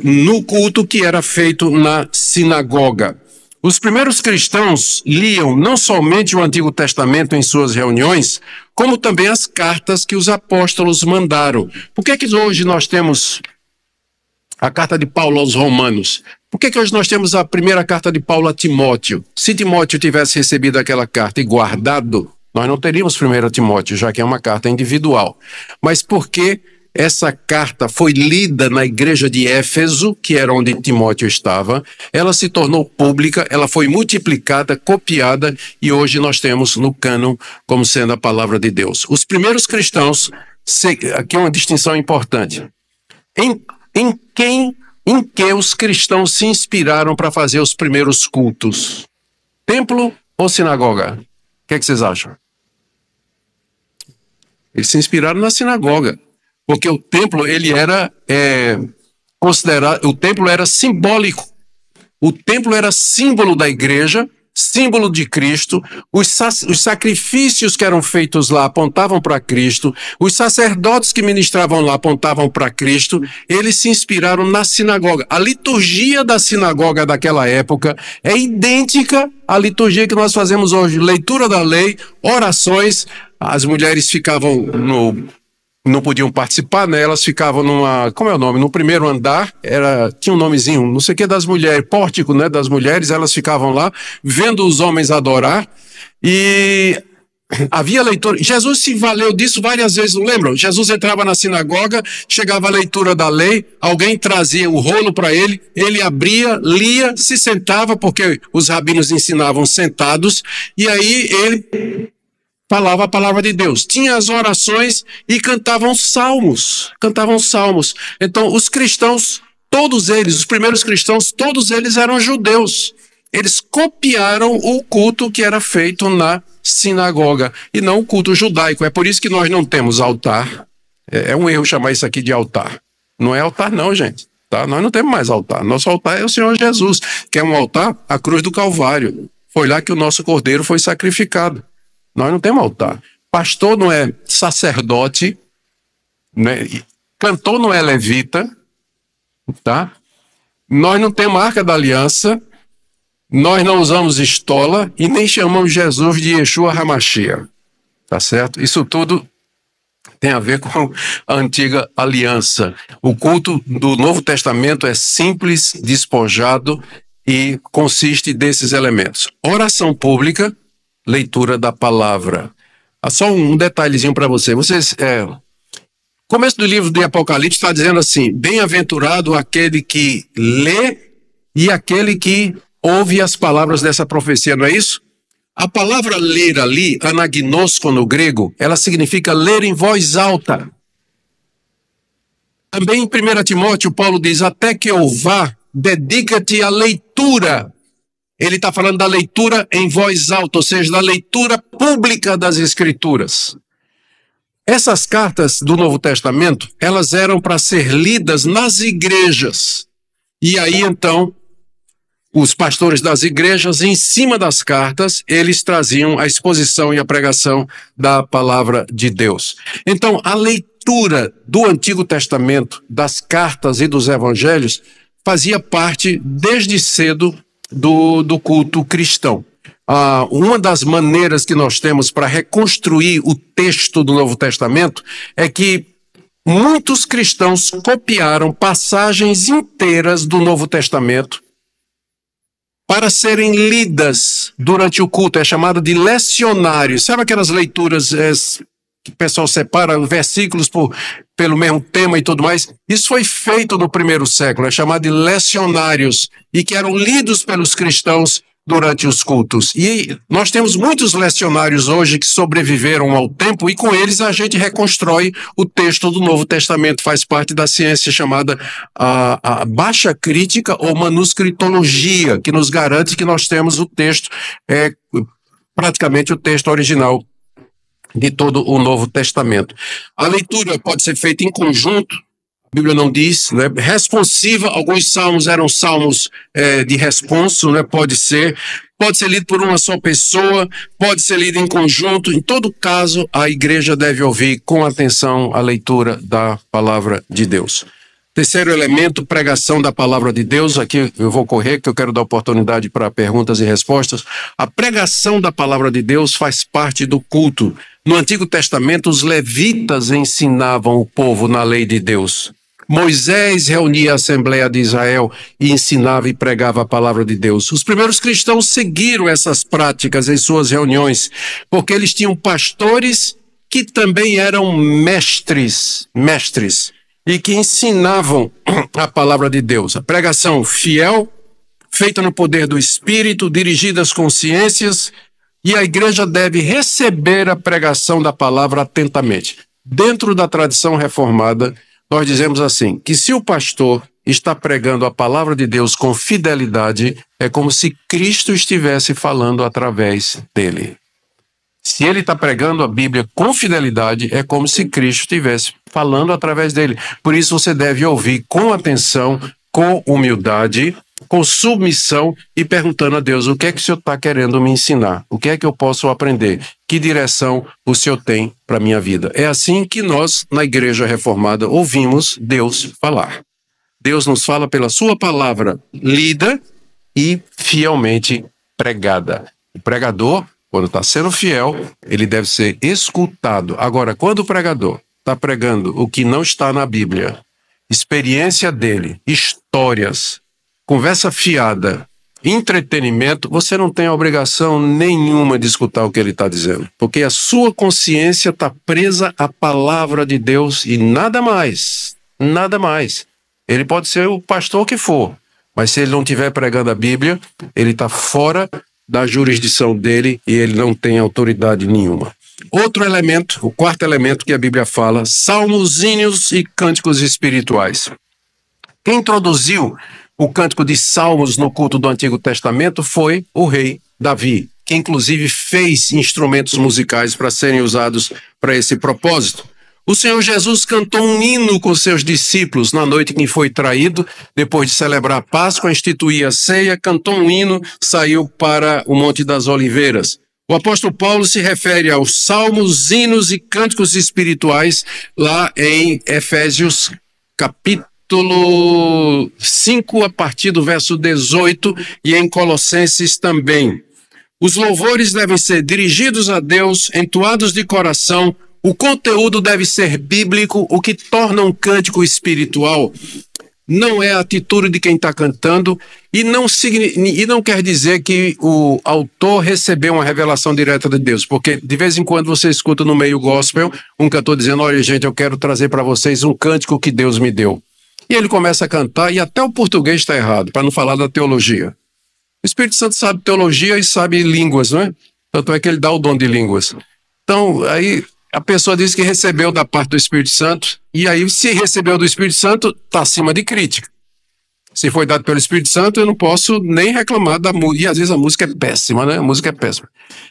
no culto que era feito na sinagoga. Os primeiros cristãos liam não somente o Antigo Testamento em suas reuniões, como também as cartas que os apóstolos mandaram. Por que, é que hoje nós temos a carta de Paulo aos Romanos? Por que, que hoje nós temos a primeira carta de Paulo a Timóteo? Se Timóteo tivesse recebido aquela carta e guardado, nós não teríamos primeiro Timóteo, já que é uma carta individual. Mas por que essa carta foi lida na igreja de Éfeso, que era onde Timóteo estava, ela se tornou pública, ela foi multiplicada, copiada e hoje nós temos no cânon como sendo a palavra de Deus. Os primeiros cristãos, aqui é uma distinção importante, em, em quem em que os cristãos se inspiraram para fazer os primeiros cultos? Templo ou sinagoga? O que, é que vocês acham? Eles se inspiraram na sinagoga, porque o templo ele era é, considerado, o templo era simbólico. O templo era símbolo da igreja símbolo de Cristo, os, os sacrifícios que eram feitos lá apontavam para Cristo, os sacerdotes que ministravam lá apontavam para Cristo, eles se inspiraram na sinagoga. A liturgia da sinagoga daquela época é idêntica à liturgia que nós fazemos hoje: leitura da lei, orações, as mulheres ficavam no não podiam participar, né? Elas ficavam numa, como é o nome, no primeiro andar, era tinha um nomezinho, não sei o que das mulheres, pórtico, né, das mulheres, elas ficavam lá vendo os homens adorar e Havia leitura. Jesus se valeu disso várias vezes, não lembram? Jesus entrava na sinagoga, chegava a leitura da lei, alguém trazia o rolo para ele, ele abria, lia, se sentava, porque os rabinos ensinavam sentados, e aí ele falava a palavra de Deus, tinha as orações e cantavam salmos, cantavam salmos. Então, os cristãos, todos eles, os primeiros cristãos, todos eles eram judeus. Eles copiaram o culto que era feito na sinagoga e não o culto judaico. É por isso que nós não temos altar. É, é um erro chamar isso aqui de altar. Não é altar, não, gente. Tá? Nós não temos mais altar. Nosso altar é o Senhor Jesus, que é um altar, a cruz do Calvário. Foi lá que o nosso cordeiro foi sacrificado. Nós não temos altar. Pastor não é sacerdote, né? cantor não é levita, tá? Nós não temos arca da aliança, nós não usamos estola e nem chamamos Jesus de Yeshua Hamashia, tá certo? Isso tudo tem a ver com a antiga aliança. O culto do Novo Testamento é simples, despojado e consiste desses elementos: oração pública, leitura da palavra. Ah, só um detalhezinho para você. Vocês, é, começo do livro de Apocalipse está dizendo assim: Bem-aventurado aquele que lê e aquele que ouve as palavras dessa profecia, não é isso? A palavra ler ali, anagnosco no grego, ela significa ler em voz alta. Também em 1 Timóteo, Paulo diz: Até que eu vá, dedica-te à leitura, ele está falando da leitura em voz alta, ou seja, da leitura pública das Escrituras. Essas cartas do Novo Testamento, elas eram para ser lidas nas igrejas. E aí então, os pastores das igrejas, em cima das cartas, eles traziam a exposição e a pregação da palavra de Deus. Então, a leitura do Antigo Testamento, das cartas e dos evangelhos, fazia parte desde cedo do, do culto cristão. Ah, uma das maneiras que nós temos para reconstruir o texto do Novo Testamento é que muitos cristãos copiaram passagens inteiras do Novo Testamento para serem lidas durante o culto. É chamado de lecionário. Sabe aquelas leituras eh, que o pessoal separa versículos por, pelo mesmo tema e tudo mais. Isso foi feito no primeiro século, é chamado de lecionários, e que eram lidos pelos cristãos durante os cultos. E nós temos muitos lecionários hoje que sobreviveram ao tempo e com eles a gente reconstrói o texto do Novo Testamento, faz parte da ciência chamada a, a baixa crítica ou manuscritologia, que nos garante que nós temos o texto, é, praticamente o texto original de todo o Novo Testamento. A leitura pode ser feita em conjunto, a Bíblia não diz, né? responsiva, alguns salmos eram salmos é, de responso, né? pode ser, pode ser lido por uma só pessoa, pode ser lido em conjunto, em todo caso, a igreja deve ouvir com atenção a leitura da palavra de Deus. Terceiro elemento, pregação da palavra de Deus. Aqui eu vou correr, que eu quero dar oportunidade para perguntas e respostas. A pregação da palavra de Deus faz parte do culto. No Antigo Testamento, os levitas ensinavam o povo na lei de Deus. Moisés reunia a Assembleia de Israel e ensinava e pregava a palavra de Deus. Os primeiros cristãos seguiram essas práticas em suas reuniões, porque eles tinham pastores que também eram mestres, mestres, e que ensinavam a palavra de Deus. A pregação fiel, feita no poder do Espírito, dirigida às consciências e a igreja deve receber a pregação da palavra atentamente. Dentro da tradição reformada, nós dizemos assim: que se o pastor está pregando a palavra de Deus com fidelidade, é como se Cristo estivesse falando através dele. Se ele está pregando a Bíblia com fidelidade, é como se Cristo estivesse falando através dele. Por isso você deve ouvir com atenção, com humildade, com submissão e perguntando a Deus: o que é que o Senhor está querendo me ensinar? O que é que eu posso aprender? Que direção o Senhor tem para a minha vida? É assim que nós, na Igreja Reformada, ouvimos Deus falar. Deus nos fala pela Sua palavra lida e fielmente pregada. O pregador, quando está sendo fiel, ele deve ser escutado. Agora, quando o pregador está pregando o que não está na Bíblia, experiência dele, histórias, conversa fiada, entretenimento, você não tem obrigação nenhuma de escutar o que ele está dizendo, porque a sua consciência está presa à palavra de Deus e nada mais, nada mais. Ele pode ser o pastor que for, mas se ele não estiver pregando a Bíblia, ele está fora da jurisdição dele e ele não tem autoridade nenhuma. Outro elemento, o quarto elemento que a Bíblia fala, salmozinhos e cânticos espirituais. Quem introduziu o cântico de salmos no culto do Antigo Testamento foi o rei Davi, que inclusive fez instrumentos musicais para serem usados para esse propósito. O Senhor Jesus cantou um hino com seus discípulos na noite em que foi traído, depois de celebrar a Páscoa, instituir a ceia, cantou um hino, saiu para o Monte das Oliveiras. O apóstolo Paulo se refere aos salmos, hinos e cânticos espirituais lá em Efésios capítulo capítulo 5, a partir do verso 18, e em Colossenses também. Os louvores devem ser dirigidos a Deus, entoados de coração. O conteúdo deve ser bíblico, o que torna um cântico espiritual. Não é a atitude de quem está cantando e não, e não quer dizer que o autor recebeu uma revelação direta de Deus, porque de vez em quando você escuta no meio gospel um cantor dizendo: Olha, gente, eu quero trazer para vocês um cântico que Deus me deu. E ele começa a cantar, e até o português está errado, para não falar da teologia. O Espírito Santo sabe teologia e sabe línguas, não é? Tanto é que ele dá o dom de línguas. Então, aí a pessoa diz que recebeu da parte do Espírito Santo, e aí, se recebeu do Espírito Santo, está acima de crítica se foi dado pelo Espírito Santo, eu não posso nem reclamar da música. E às vezes a música é péssima, né? A música é péssima.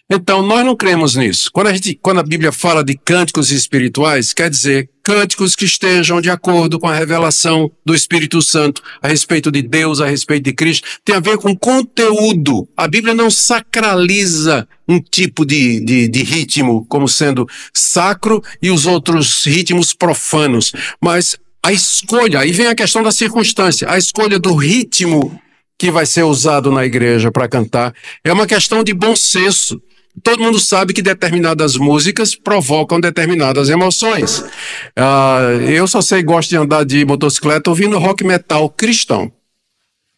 Então, nós não cremos nisso. Quando a, gente, quando a Bíblia fala de cânticos espirituais, quer dizer cânticos que estejam de acordo com a revelação do Espírito Santo a respeito de Deus, a respeito de Cristo. Tem a ver com conteúdo. A Bíblia não sacraliza um tipo de, de, de ritmo como sendo sacro e os outros ritmos profanos. Mas a escolha, aí vem a questão da circunstância, a escolha do ritmo que vai ser usado na igreja para cantar é uma questão de bom senso. Todo mundo sabe que determinadas músicas provocam determinadas emoções. Ah, eu só sei gosto de andar de motocicleta ouvindo rock metal cristão,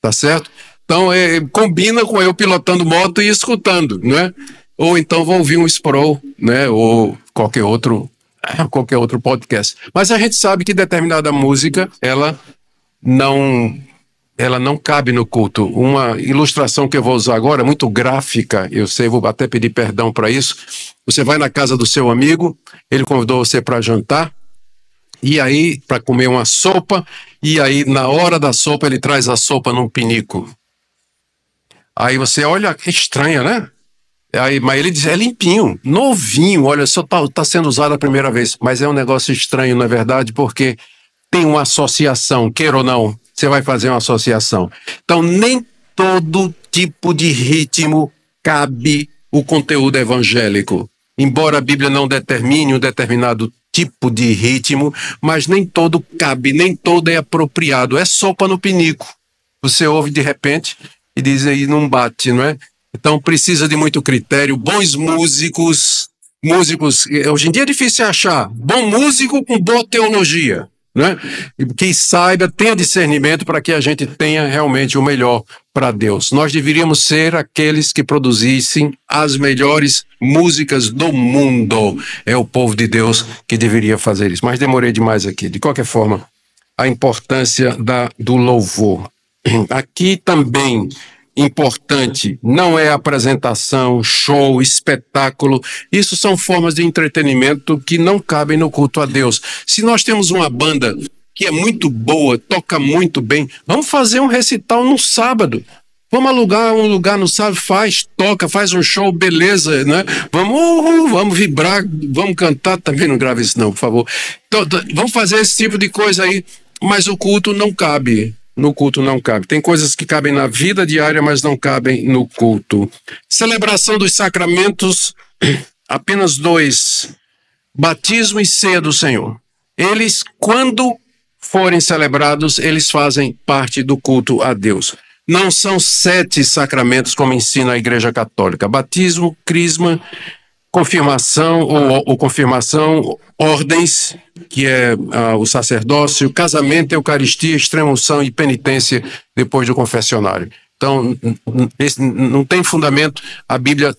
tá certo? Então é, combina com eu pilotando moto e escutando, né? Ou então vou ouvir um Sproul, né? Ou qualquer outro qualquer outro podcast. Mas a gente sabe que determinada música, ela não ela não cabe no culto. Uma ilustração que eu vou usar agora, muito gráfica, eu sei, vou até pedir perdão para isso. Você vai na casa do seu amigo, ele convidou você para jantar, e aí, para comer uma sopa, e aí, na hora da sopa, ele traz a sopa num pinico. Aí você olha, que estranha, né? É, aí, mas ele diz, é limpinho, novinho, olha, só está tá sendo usado a primeira vez. Mas é um negócio estranho, na é verdade, porque tem uma associação, queira ou não, você vai fazer uma associação. Então, nem todo tipo de ritmo cabe o conteúdo evangélico. Embora a Bíblia não determine um determinado tipo de ritmo, mas nem todo cabe, nem todo é apropriado. É sopa no pinico. Você ouve de repente e diz aí, não bate, não é? Então precisa de muito critério, bons músicos, músicos. Hoje em dia é difícil achar bom músico com boa teologia, né? Que saiba, tenha discernimento para que a gente tenha realmente o melhor para Deus. Nós deveríamos ser aqueles que produzissem as melhores músicas do mundo. É o povo de Deus que deveria fazer isso. Mas demorei demais aqui. De qualquer forma, a importância da, do louvor. Aqui também importante não é apresentação, show, espetáculo. Isso são formas de entretenimento que não cabem no culto a Deus. Se nós temos uma banda que é muito boa, toca muito bem, vamos fazer um recital no sábado. Vamos alugar um lugar no sábado, faz, toca, faz um show, beleza, né? Vamos, uh, uh, vamos vibrar, vamos cantar, também tá não grave isso não, por favor. Então, vamos fazer esse tipo de coisa aí, mas o culto não cabe no culto não cabe. Tem coisas que cabem na vida diária, mas não cabem no culto. Celebração dos sacramentos, apenas dois: batismo e ceia do Senhor. Eles, quando forem celebrados, eles fazem parte do culto a Deus. Não são sete sacramentos como ensina a Igreja Católica: batismo, crisma, confirmação ou, ou confirmação, ordens, que é ah, o sacerdócio, casamento, eucaristia, extrema-unção e penitência depois do confessionário. Então, não tem fundamento. A Bíblia,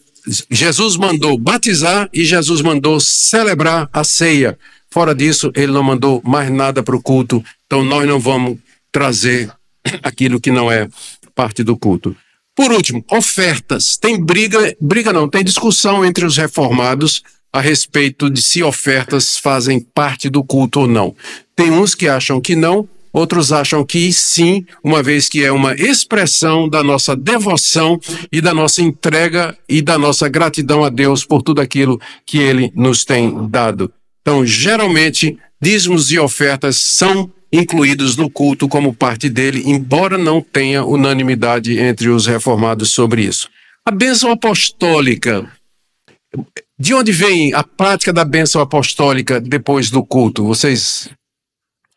Jesus mandou batizar e Jesus mandou celebrar a ceia. Fora disso, ele não mandou mais nada para o culto. Então, nós não vamos trazer aquilo que não é parte do culto. Por último, ofertas. Tem briga, briga não, tem discussão entre os reformados a respeito de se ofertas fazem parte do culto ou não. Tem uns que acham que não, outros acham que sim, uma vez que é uma expressão da nossa devoção e da nossa entrega e da nossa gratidão a Deus por tudo aquilo que ele nos tem dado. Então, geralmente, dízimos e ofertas são incluídos no culto como parte dele, embora não tenha unanimidade entre os reformados sobre isso. A bênção apostólica. De onde vem a prática da bênção apostólica depois do culto? Vocês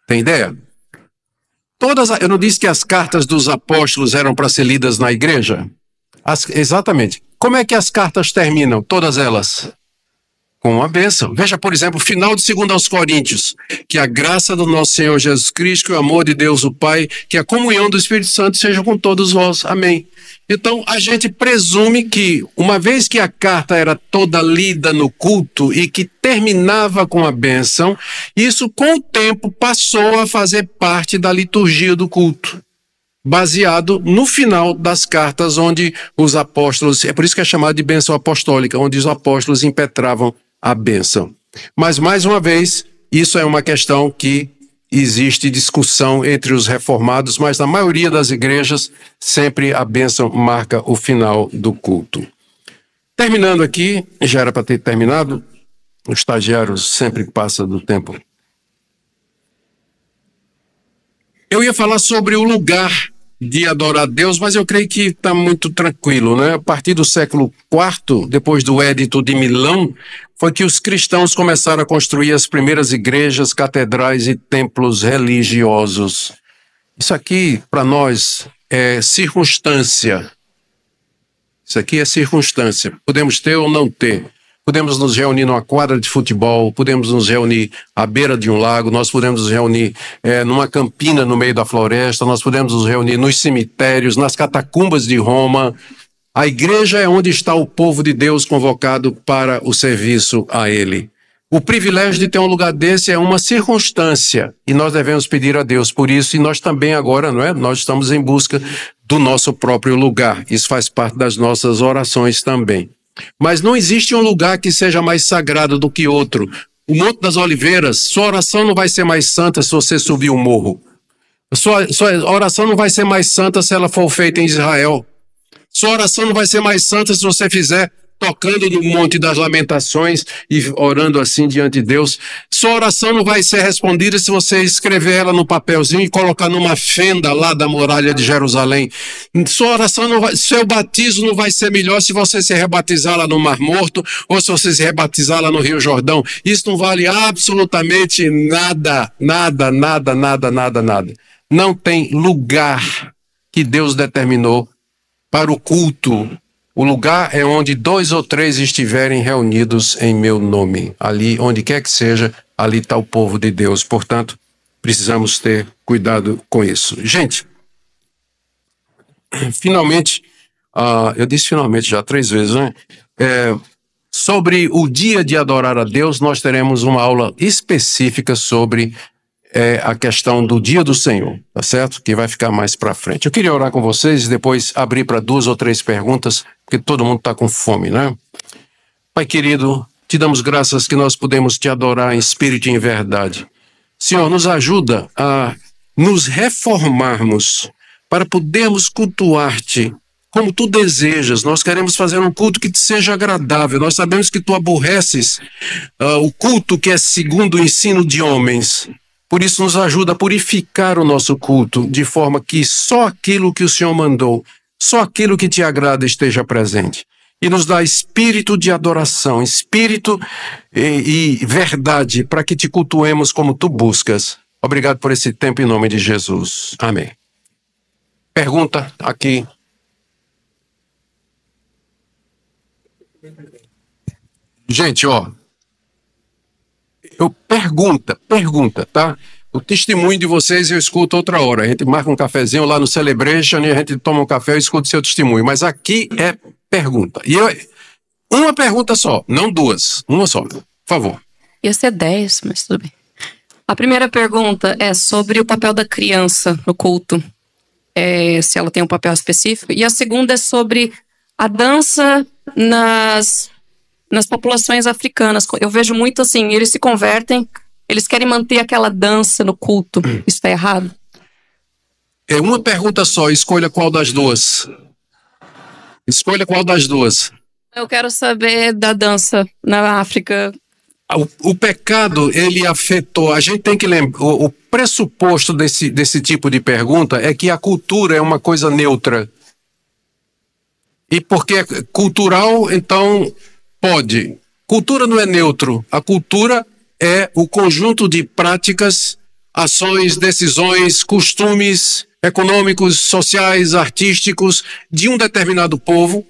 têm ideia? Todas, eu não disse que as cartas dos apóstolos eram para ser lidas na igreja? As, exatamente. Como é que as cartas terminam? Todas elas? com uma bênção. Veja, por exemplo, o final de 2 aos Coríntios, que a graça do nosso Senhor Jesus Cristo, o amor de Deus o Pai, que a comunhão do Espírito Santo seja com todos vós. Amém. Então, a gente presume que, uma vez que a carta era toda lida no culto e que terminava com a bênção, isso com o tempo passou a fazer parte da liturgia do culto baseado no final das cartas onde os apóstolos, é por isso que é chamado de bênção apostólica, onde os apóstolos impetravam a bênção. Mas, mais uma vez, isso é uma questão que existe discussão entre os reformados, mas na maioria das igrejas, sempre a bênção marca o final do culto. Terminando aqui, já era para ter terminado, o estagiário sempre passa do tempo. Eu ia falar sobre o lugar de adorar Deus, mas eu creio que está muito tranquilo, né? A partir do século IV, depois do Edito de Milão, foi que os cristãos começaram a construir as primeiras igrejas, catedrais e templos religiosos. Isso aqui, para nós, é circunstância. Isso aqui é circunstância. Podemos ter ou não ter podemos nos reunir numa quadra de futebol, podemos nos reunir à beira de um lago, nós podemos nos reunir é, numa campina no meio da floresta, nós podemos nos reunir nos cemitérios, nas catacumbas de Roma. A igreja é onde está o povo de Deus convocado para o serviço a Ele. O privilégio de ter um lugar desse é uma circunstância e nós devemos pedir a Deus por isso e nós também agora, não é? Nós estamos em busca do nosso próprio lugar. Isso faz parte das nossas orações também. Mas não existe um lugar que seja mais sagrado do que outro. O Monte das Oliveiras, sua oração não vai ser mais santa se você subir o um morro. Sua, sua oração não vai ser mais santa se ela for feita em Israel. Sua oração não vai ser mais santa se você fizer tocando no Monte das Lamentações e orando assim diante de Deus. Sua oração não vai ser respondida se você escrever ela no papelzinho e colocar numa fenda lá da muralha de Jerusalém. Sua oração não vai, seu batismo não vai ser melhor se você se rebatizar lá no Mar Morto ou se você se rebatizar lá no Rio Jordão. Isso não vale absolutamente nada, nada, nada, nada, nada, nada. Não tem lugar que Deus determinou para o culto o lugar é onde dois ou três estiverem reunidos em meu nome. Ali, onde quer que seja, ali está o povo de Deus. Portanto, precisamos ter cuidado com isso. Gente, finalmente, uh, eu disse finalmente já três vezes, né? É, sobre o dia de adorar a Deus, nós teremos uma aula específica sobre é a questão do dia do Senhor, tá certo? Que vai ficar mais para frente. Eu queria orar com vocês e depois abrir para duas ou três perguntas, porque todo mundo está com fome, né? Pai querido, te damos graças que nós podemos te adorar em espírito e em verdade. Senhor, nos ajuda a nos reformarmos para podermos cultuar-te como tu desejas. Nós queremos fazer um culto que te seja agradável. Nós sabemos que tu aborreces uh, o culto que é segundo o ensino de homens. Por isso, nos ajuda a purificar o nosso culto, de forma que só aquilo que o Senhor mandou, só aquilo que te agrada esteja presente. E nos dá espírito de adoração, espírito e, e verdade, para que te cultuemos como tu buscas. Obrigado por esse tempo em nome de Jesus. Amém. Pergunta aqui. Gente, ó, eu pergunta, pergunta, tá? O testemunho de vocês eu escuto outra hora. A gente marca um cafezinho lá no Celebration e a gente toma um café e escuta seu testemunho. Mas aqui é pergunta. E eu, uma pergunta só, não duas. Uma só, por favor. Ia ser dez, mas tudo bem. A primeira pergunta é sobre o papel da criança no culto. É, se ela tem um papel específico. E a segunda é sobre a dança nas nas populações africanas. Eu vejo muito assim, eles se convertem, eles querem manter aquela dança no culto. Hum. Isso está errado? É uma pergunta só, escolha qual das duas. Escolha qual das duas. Eu quero saber da dança na África. Ah, o, o pecado, ele afetou. A gente tem que lembrar. O, o pressuposto desse, desse tipo de pergunta é que a cultura é uma coisa neutra. E porque é cultural, então Pode. Cultura não é neutro. A cultura é o conjunto de práticas, ações, decisões, costumes econômicos, sociais, artísticos de um determinado povo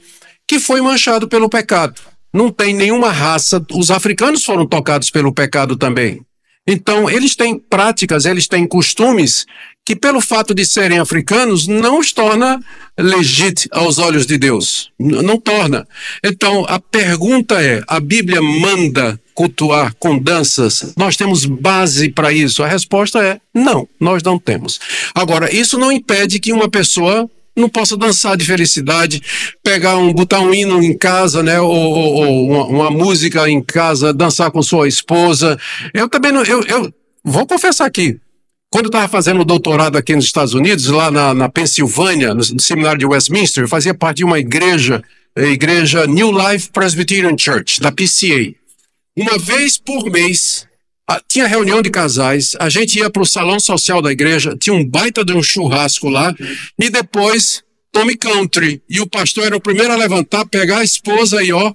que foi manchado pelo pecado. Não tem nenhuma raça. Os africanos foram tocados pelo pecado também. Então, eles têm práticas, eles têm costumes que, pelo fato de serem africanos, não os torna legítimo aos olhos de Deus. Não torna. Então, a pergunta é: a Bíblia manda cultuar com danças? Nós temos base para isso? A resposta é: não, nós não temos. Agora, isso não impede que uma pessoa não possa dançar de felicidade, pegar um, botar um hino em casa, né, ou, ou, ou uma, uma, música em casa, dançar com sua esposa. Eu também não, eu, eu vou confessar aqui, quando eu estava fazendo o doutorado aqui nos Estados Unidos, lá na, na Pensilvânia, no seminário de Westminster, eu fazia parte de uma igreja, a igreja New Life Presbyterian Church, da PCA. Uma vez por mês, ah, tinha reunião de casais, a gente ia para o salão social da igreja, tinha um baita de um churrasco lá, e depois Tommy Country. E o pastor era o primeiro a levantar, pegar a esposa e ó.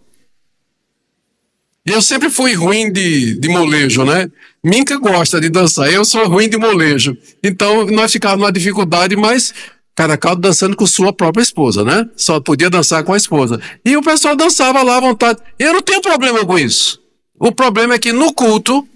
Eu sempre fui ruim de, de molejo, né? Minka gosta de dançar, eu sou ruim de molejo. Então nós ficávamos numa dificuldade, mas cada caldo dançando com sua própria esposa, né? Só podia dançar com a esposa. E o pessoal dançava lá à vontade. Eu não tenho problema com isso. O problema é que no culto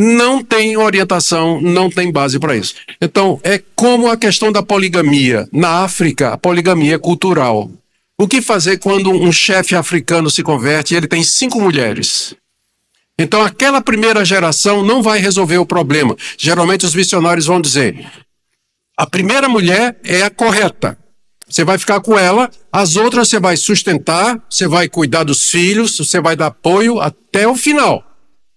não tem orientação, não tem base para isso. Então, é como a questão da poligamia. Na África, a poligamia é cultural. O que fazer quando um chefe africano se converte e ele tem cinco mulheres? Então, aquela primeira geração não vai resolver o problema. Geralmente, os missionários vão dizer: a primeira mulher é a correta. Você vai ficar com ela, as outras você vai sustentar, você vai cuidar dos filhos, você vai dar apoio até o final.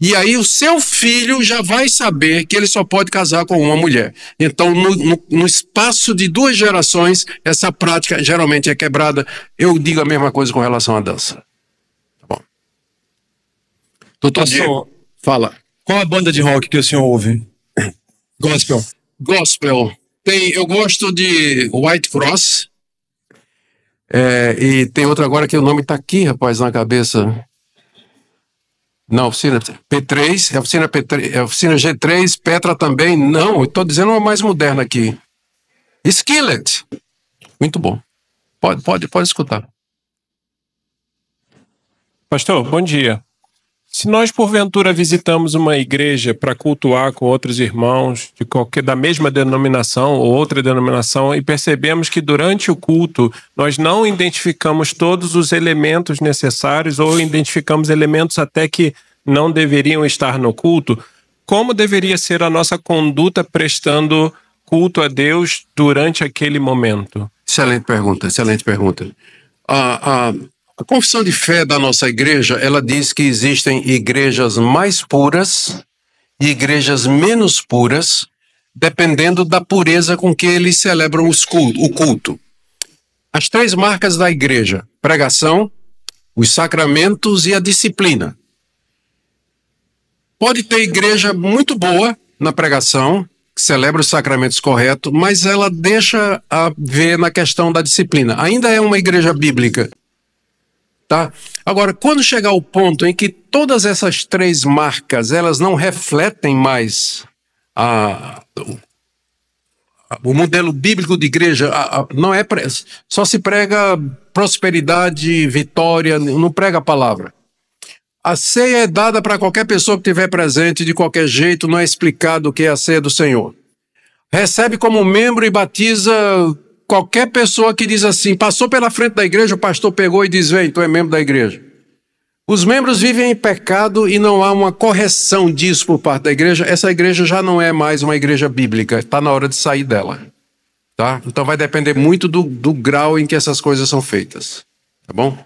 E aí o seu filho já vai saber que ele só pode casar com uma mulher. Então, no, no, no, espaço de duas gerações, essa prática geralmente é quebrada. Eu digo a mesma coisa com relação à dança. Tá bom. Doutor Diego, fala. Qual a banda de rock que o senhor ouve? Gospel. Gospel. Tem, eu gosto de White Cross. É, e tem outra agora que o nome está aqui, rapaz, na cabeça. Não, oficina P3, oficina P3, oficina G3, Petra também, não. Estou dizendo uma mais moderna aqui. Skillet. Muito bom. Pode, pode, pode escutar. Pastor, bom dia. Se nós porventura visitamos uma igreja para cultuar com outros irmãos de qualquer da mesma denominação ou outra denominação e percebemos que durante o culto nós não identificamos todos os elementos necessários ou identificamos elementos até que não deveriam estar no culto, como deveria ser a nossa conduta prestando culto a Deus durante aquele momento? Excelente pergunta, excelente pergunta. Ah, ah a confissão de fé da nossa igreja, ela diz que existem igrejas mais puras e igrejas menos puras, dependendo da pureza com que eles celebram culto, o culto. As três marcas da igreja: pregação, os sacramentos e a disciplina. Pode ter igreja muito boa na pregação, que celebra os sacramentos correto, mas ela deixa a ver na questão da disciplina. Ainda é uma igreja bíblica, tá? Agora, quando chegar o ponto em que todas essas três marcas, elas não refletem mais a, o modelo bíblico de igreja a, a, não é só se prega prosperidade, vitória, não prega a palavra. A ceia é dada para qualquer pessoa que estiver presente de qualquer jeito, não é explicado o que é a ceia do Senhor. Recebe como membro e batiza Qualquer pessoa que diz assim, passou pela frente da igreja, o pastor pegou e diz: Vem, tu é membro da igreja. Os membros vivem em pecado e não há uma correção disso por parte da igreja. Essa igreja já não é mais uma igreja bíblica, está na hora de sair dela. Tá? Então vai depender muito do, do grau em que essas coisas são feitas. Tá bom?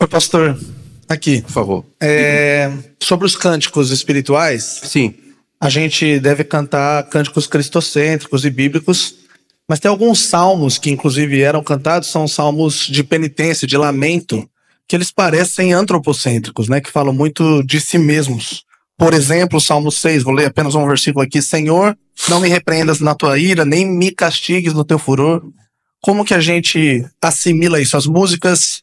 Oi, pastor, aqui. Por favor. É, sobre os cânticos espirituais. Sim. A gente deve cantar cânticos cristocêntricos e bíblicos. Mas tem alguns salmos que, inclusive, eram cantados, são salmos de penitência, de lamento, que eles parecem antropocêntricos, né? Que falam muito de si mesmos. Por exemplo, o Salmo 6, vou ler apenas um versículo aqui. Senhor, não me repreendas na tua ira, nem me castigues no teu furor. Como que a gente assimila isso? As músicas,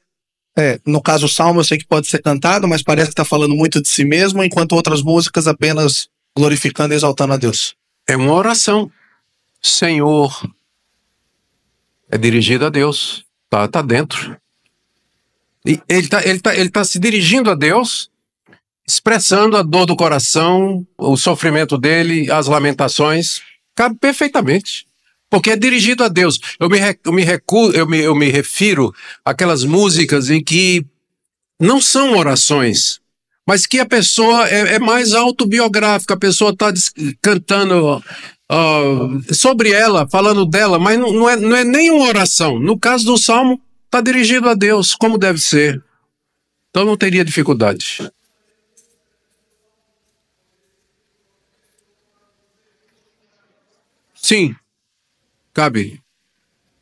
é, no caso o Salmo, eu sei que pode ser cantado, mas parece que está falando muito de si mesmo, enquanto outras músicas apenas glorificando e exaltando a Deus. É uma oração. Senhor, é dirigido a Deus, tá, tá dentro. E ele tá, ele, tá, ele tá se dirigindo a Deus, expressando a dor do coração, o sofrimento dele, as lamentações, cabe perfeitamente. Porque é dirigido a Deus. Eu me, eu me, recu, eu me, eu me refiro àquelas músicas em que não são orações, mas que a pessoa é, é mais autobiográfica, a pessoa está cantando uh, sobre ela, falando dela, mas não, não, é, não é nem uma oração. No caso do Salmo, está dirigido a Deus, como deve ser. Então não teria dificuldade. Sim, cabe.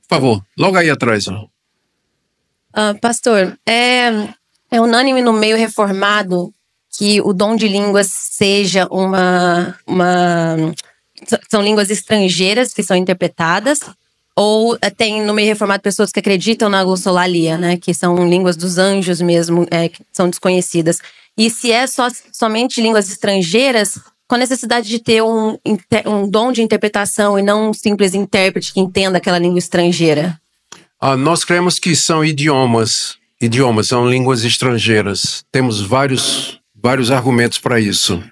Por favor, logo aí atrás. Uh, pastor, é, é unânime no meio reformado que o dom de línguas seja uma, uma são línguas estrangeiras que são interpretadas. Ou eh, tem no meio reformado pessoas que acreditam na glossolalia, né? Que são línguas dos anjos mesmo, é, que são desconhecidas. E se é só, somente línguas estrangeiras, com a necessidade de ter um, um dom de interpretação e não um simples intérprete que entenda aquela língua estrangeira? Ah, nós cremos que são idiomas. Idiomas são línguas estrangeiras. Temos vários, vários argumentos para isso.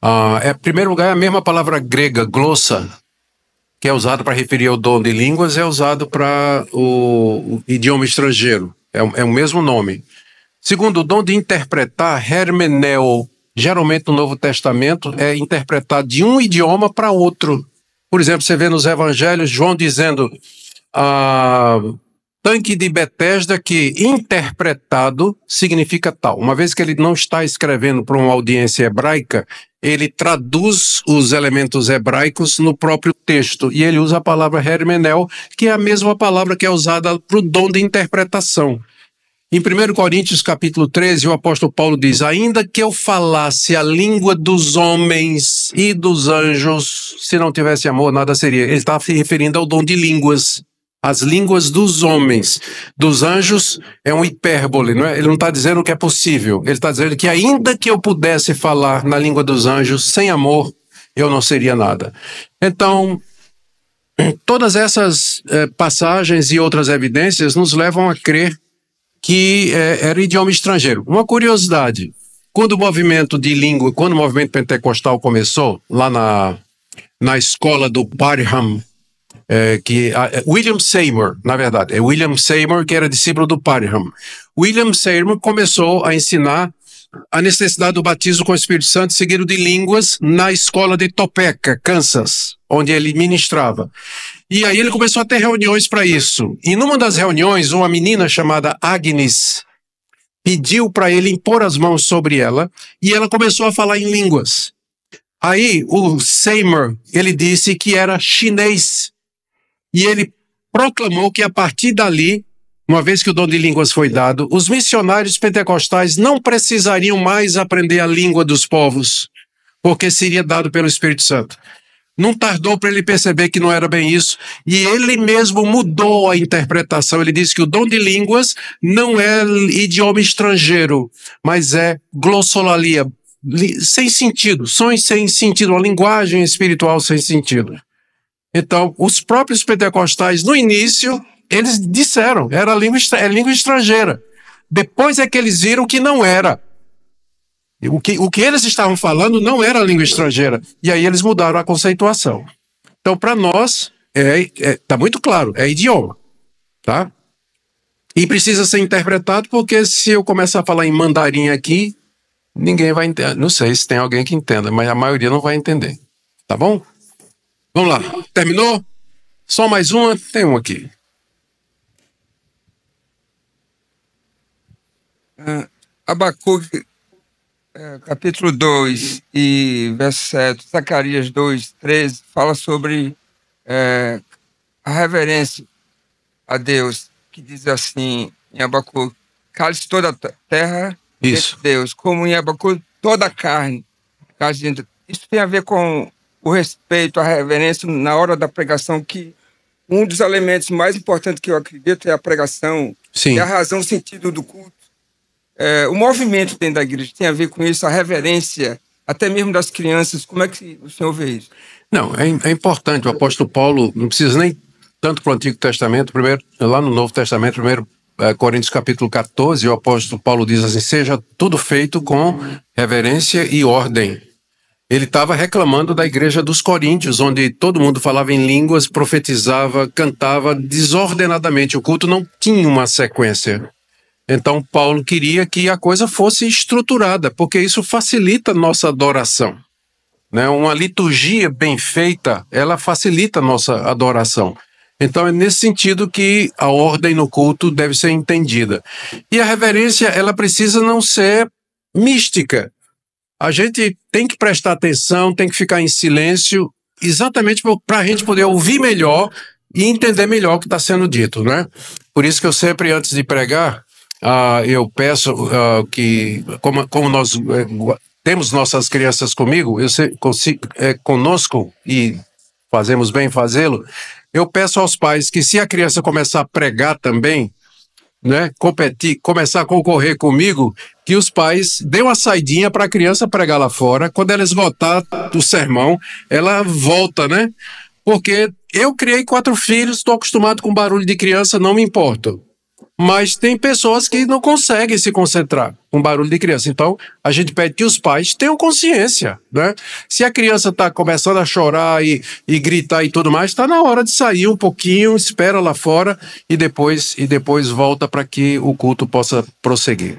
Ah, é, em primeiro lugar, é a mesma palavra grega, glossa, que é usado para referir ao dom de línguas, é usado para o, o, idioma estrangeiro. É, é, o mesmo nome. Segundo, o dom de interpretar, hermeneo, Geralmente, no Novo Testamento, é interpretar de um idioma para outro. Por exemplo, você vê nos evangelhos João dizendo: ah, tanque de Bethesda que, interpretado, significa tal. Uma vez que ele não está escrevendo para uma audiência hebraica, ele traduz os elementos hebraicos no próprio texto. E ele usa a palavra hermenel, que é a mesma palavra que é usada para o dom de interpretação. Em 1 Coríntios capítulo 13, o apóstolo Paulo diz: Ainda que eu falasse a língua dos homens e dos anjos, se não tivesse amor, nada seria. Ele está se referindo ao dom de línguas as línguas dos homens. Dos anjos é um hipérbole, não é? Ele não está dizendo que é possível. Ele está dizendo que ainda que eu pudesse falar na língua dos anjos, sem amor, eu não seria nada. Então, todas essas eh, passagens e outras evidências nos levam a crer que eh, era idioma estrangeiro. Uma curiosidade: quando o movimento de língua, quando o movimento pentecostal começou, lá na, na escola do Parham, é, que a, é, William Seymour, na verdade, é William Seymour que era discípulo do Parham. William Seymour começou a ensinar a necessidade do batismo com o Espírito Santo seguido de línguas na escola de Topeka, Kansas, onde ele ministrava. E aí ele começou a ter reuniões para isso. E numa das reuniões, uma menina chamada Agnes pediu para ele impor as mãos sobre ela e ela começou a falar em línguas. Aí o Seymour, ele disse que era chinês e ele proclamou que a partir dali, uma vez que o dom de línguas foi dado, os missionários pentecostais não precisariam mais aprender a língua dos povos, porque seria dado pelo Espírito Santo. Não tardou para ele perceber que não era bem isso, e ele mesmo mudou a interpretação. Ele disse que o dom de línguas não é idioma estrangeiro, mas é glossolalia, sem sentido, sons sem sentido, uma linguagem espiritual sem sentido. Então, os próprios pentecostais, no início, eles disseram, era língua, é língua estrangeira. Depois é que eles viram que não era. O que, o que eles estavam falando não era língua estrangeira. E aí eles mudaram a conceituação. Então, para nós, está é, é, tá muito claro, é idioma. Tá? E precisa ser interpretado, porque se eu começar a falar em mandarim aqui, ninguém vai entender. Não sei se tem alguém que entenda, mas a maioria não vai entender. Tá bom? Vamos lá. Terminou? Só mais uma? Tem uma aqui. É, Abacuque, é, capítulo 2 e verso 7, Zacarias 2, 13, fala sobre é, a reverência a Deus, que diz assim em Abacuque, cale-se toda a terra Isso. de Deus, como em Abacuque, toda a carne. Isso tem a ver com o respeito, a reverência na hora da pregação, que um dos elementos mais importantes que eu acredito é a pregação, Sim. é a razão, o sentido do culto. É, o movimento dentro da igreja tem a ver com isso, a reverência, até mesmo das crianças. Como é que o senhor vê isso? Não, é, é importante. O apóstolo Paulo não precisa nem tanto para o Antigo Testamento, primeiro, lá no Novo Testamento, primeiro é, Coríntios capítulo 14, o apóstolo Paulo diz assim: seja tudo feito com reverência e ordem ele estava reclamando da igreja dos coríntios, onde todo mundo falava em línguas, profetizava, cantava desordenadamente. O culto não tinha uma sequência. Então, Paulo queria que a coisa fosse estruturada, porque isso facilita nossa adoração. Né? Uma liturgia bem feita, ela facilita nossa adoração. Então é nesse sentido que a ordem no culto deve ser entendida. E a reverência, ela precisa não ser mística a gente tem que prestar atenção, tem que ficar em silêncio, exatamente para a gente poder ouvir melhor e entender melhor o que está sendo dito, né? Por isso que eu sempre, antes de pregar, uh, eu peço uh, que, como, como nós uh, temos nossas crianças comigo, eu consigo, é, eh, conosco e fazemos bem fazê-lo, eu peço aos pais que se a criança começar a pregar também, né, competir, começar a concorrer comigo, que os pais dêem uma saidinha para a criança pregar lá fora. Quando ela esgotar do sermão, ela volta, né? Porque eu criei quatro filhos, estou acostumado com barulho de criança, não me importo. Mas tem pessoas que não conseguem se concentrar com barulho de criança. Então, a gente pede que os pais tenham consciência, né? Se a criança está começando a chorar e, e gritar e tudo mais, está na hora de sair um pouquinho, espera lá fora e depois e depois volta para que o culto possa prosseguir.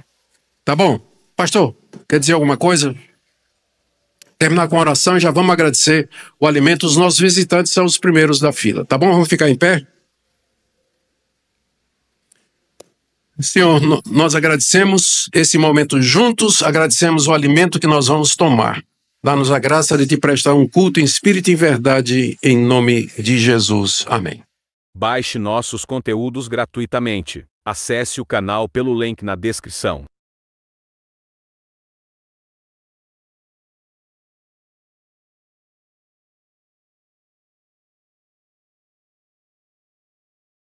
Tá bom? Pastor, quer dizer alguma coisa? Terminar com a oração e já vamos agradecer o alimento. Os nossos visitantes são os primeiros da fila, tá bom? Vamos ficar em pé? Senhor, nós agradecemos esse momento juntos, agradecemos o alimento que nós vamos tomar. Dá-nos a graça de te prestar um culto em espírito e em verdade, em nome de Jesus. Amém. Baixe nossos conteúdos gratuitamente. Acesse o canal pelo link na descrição.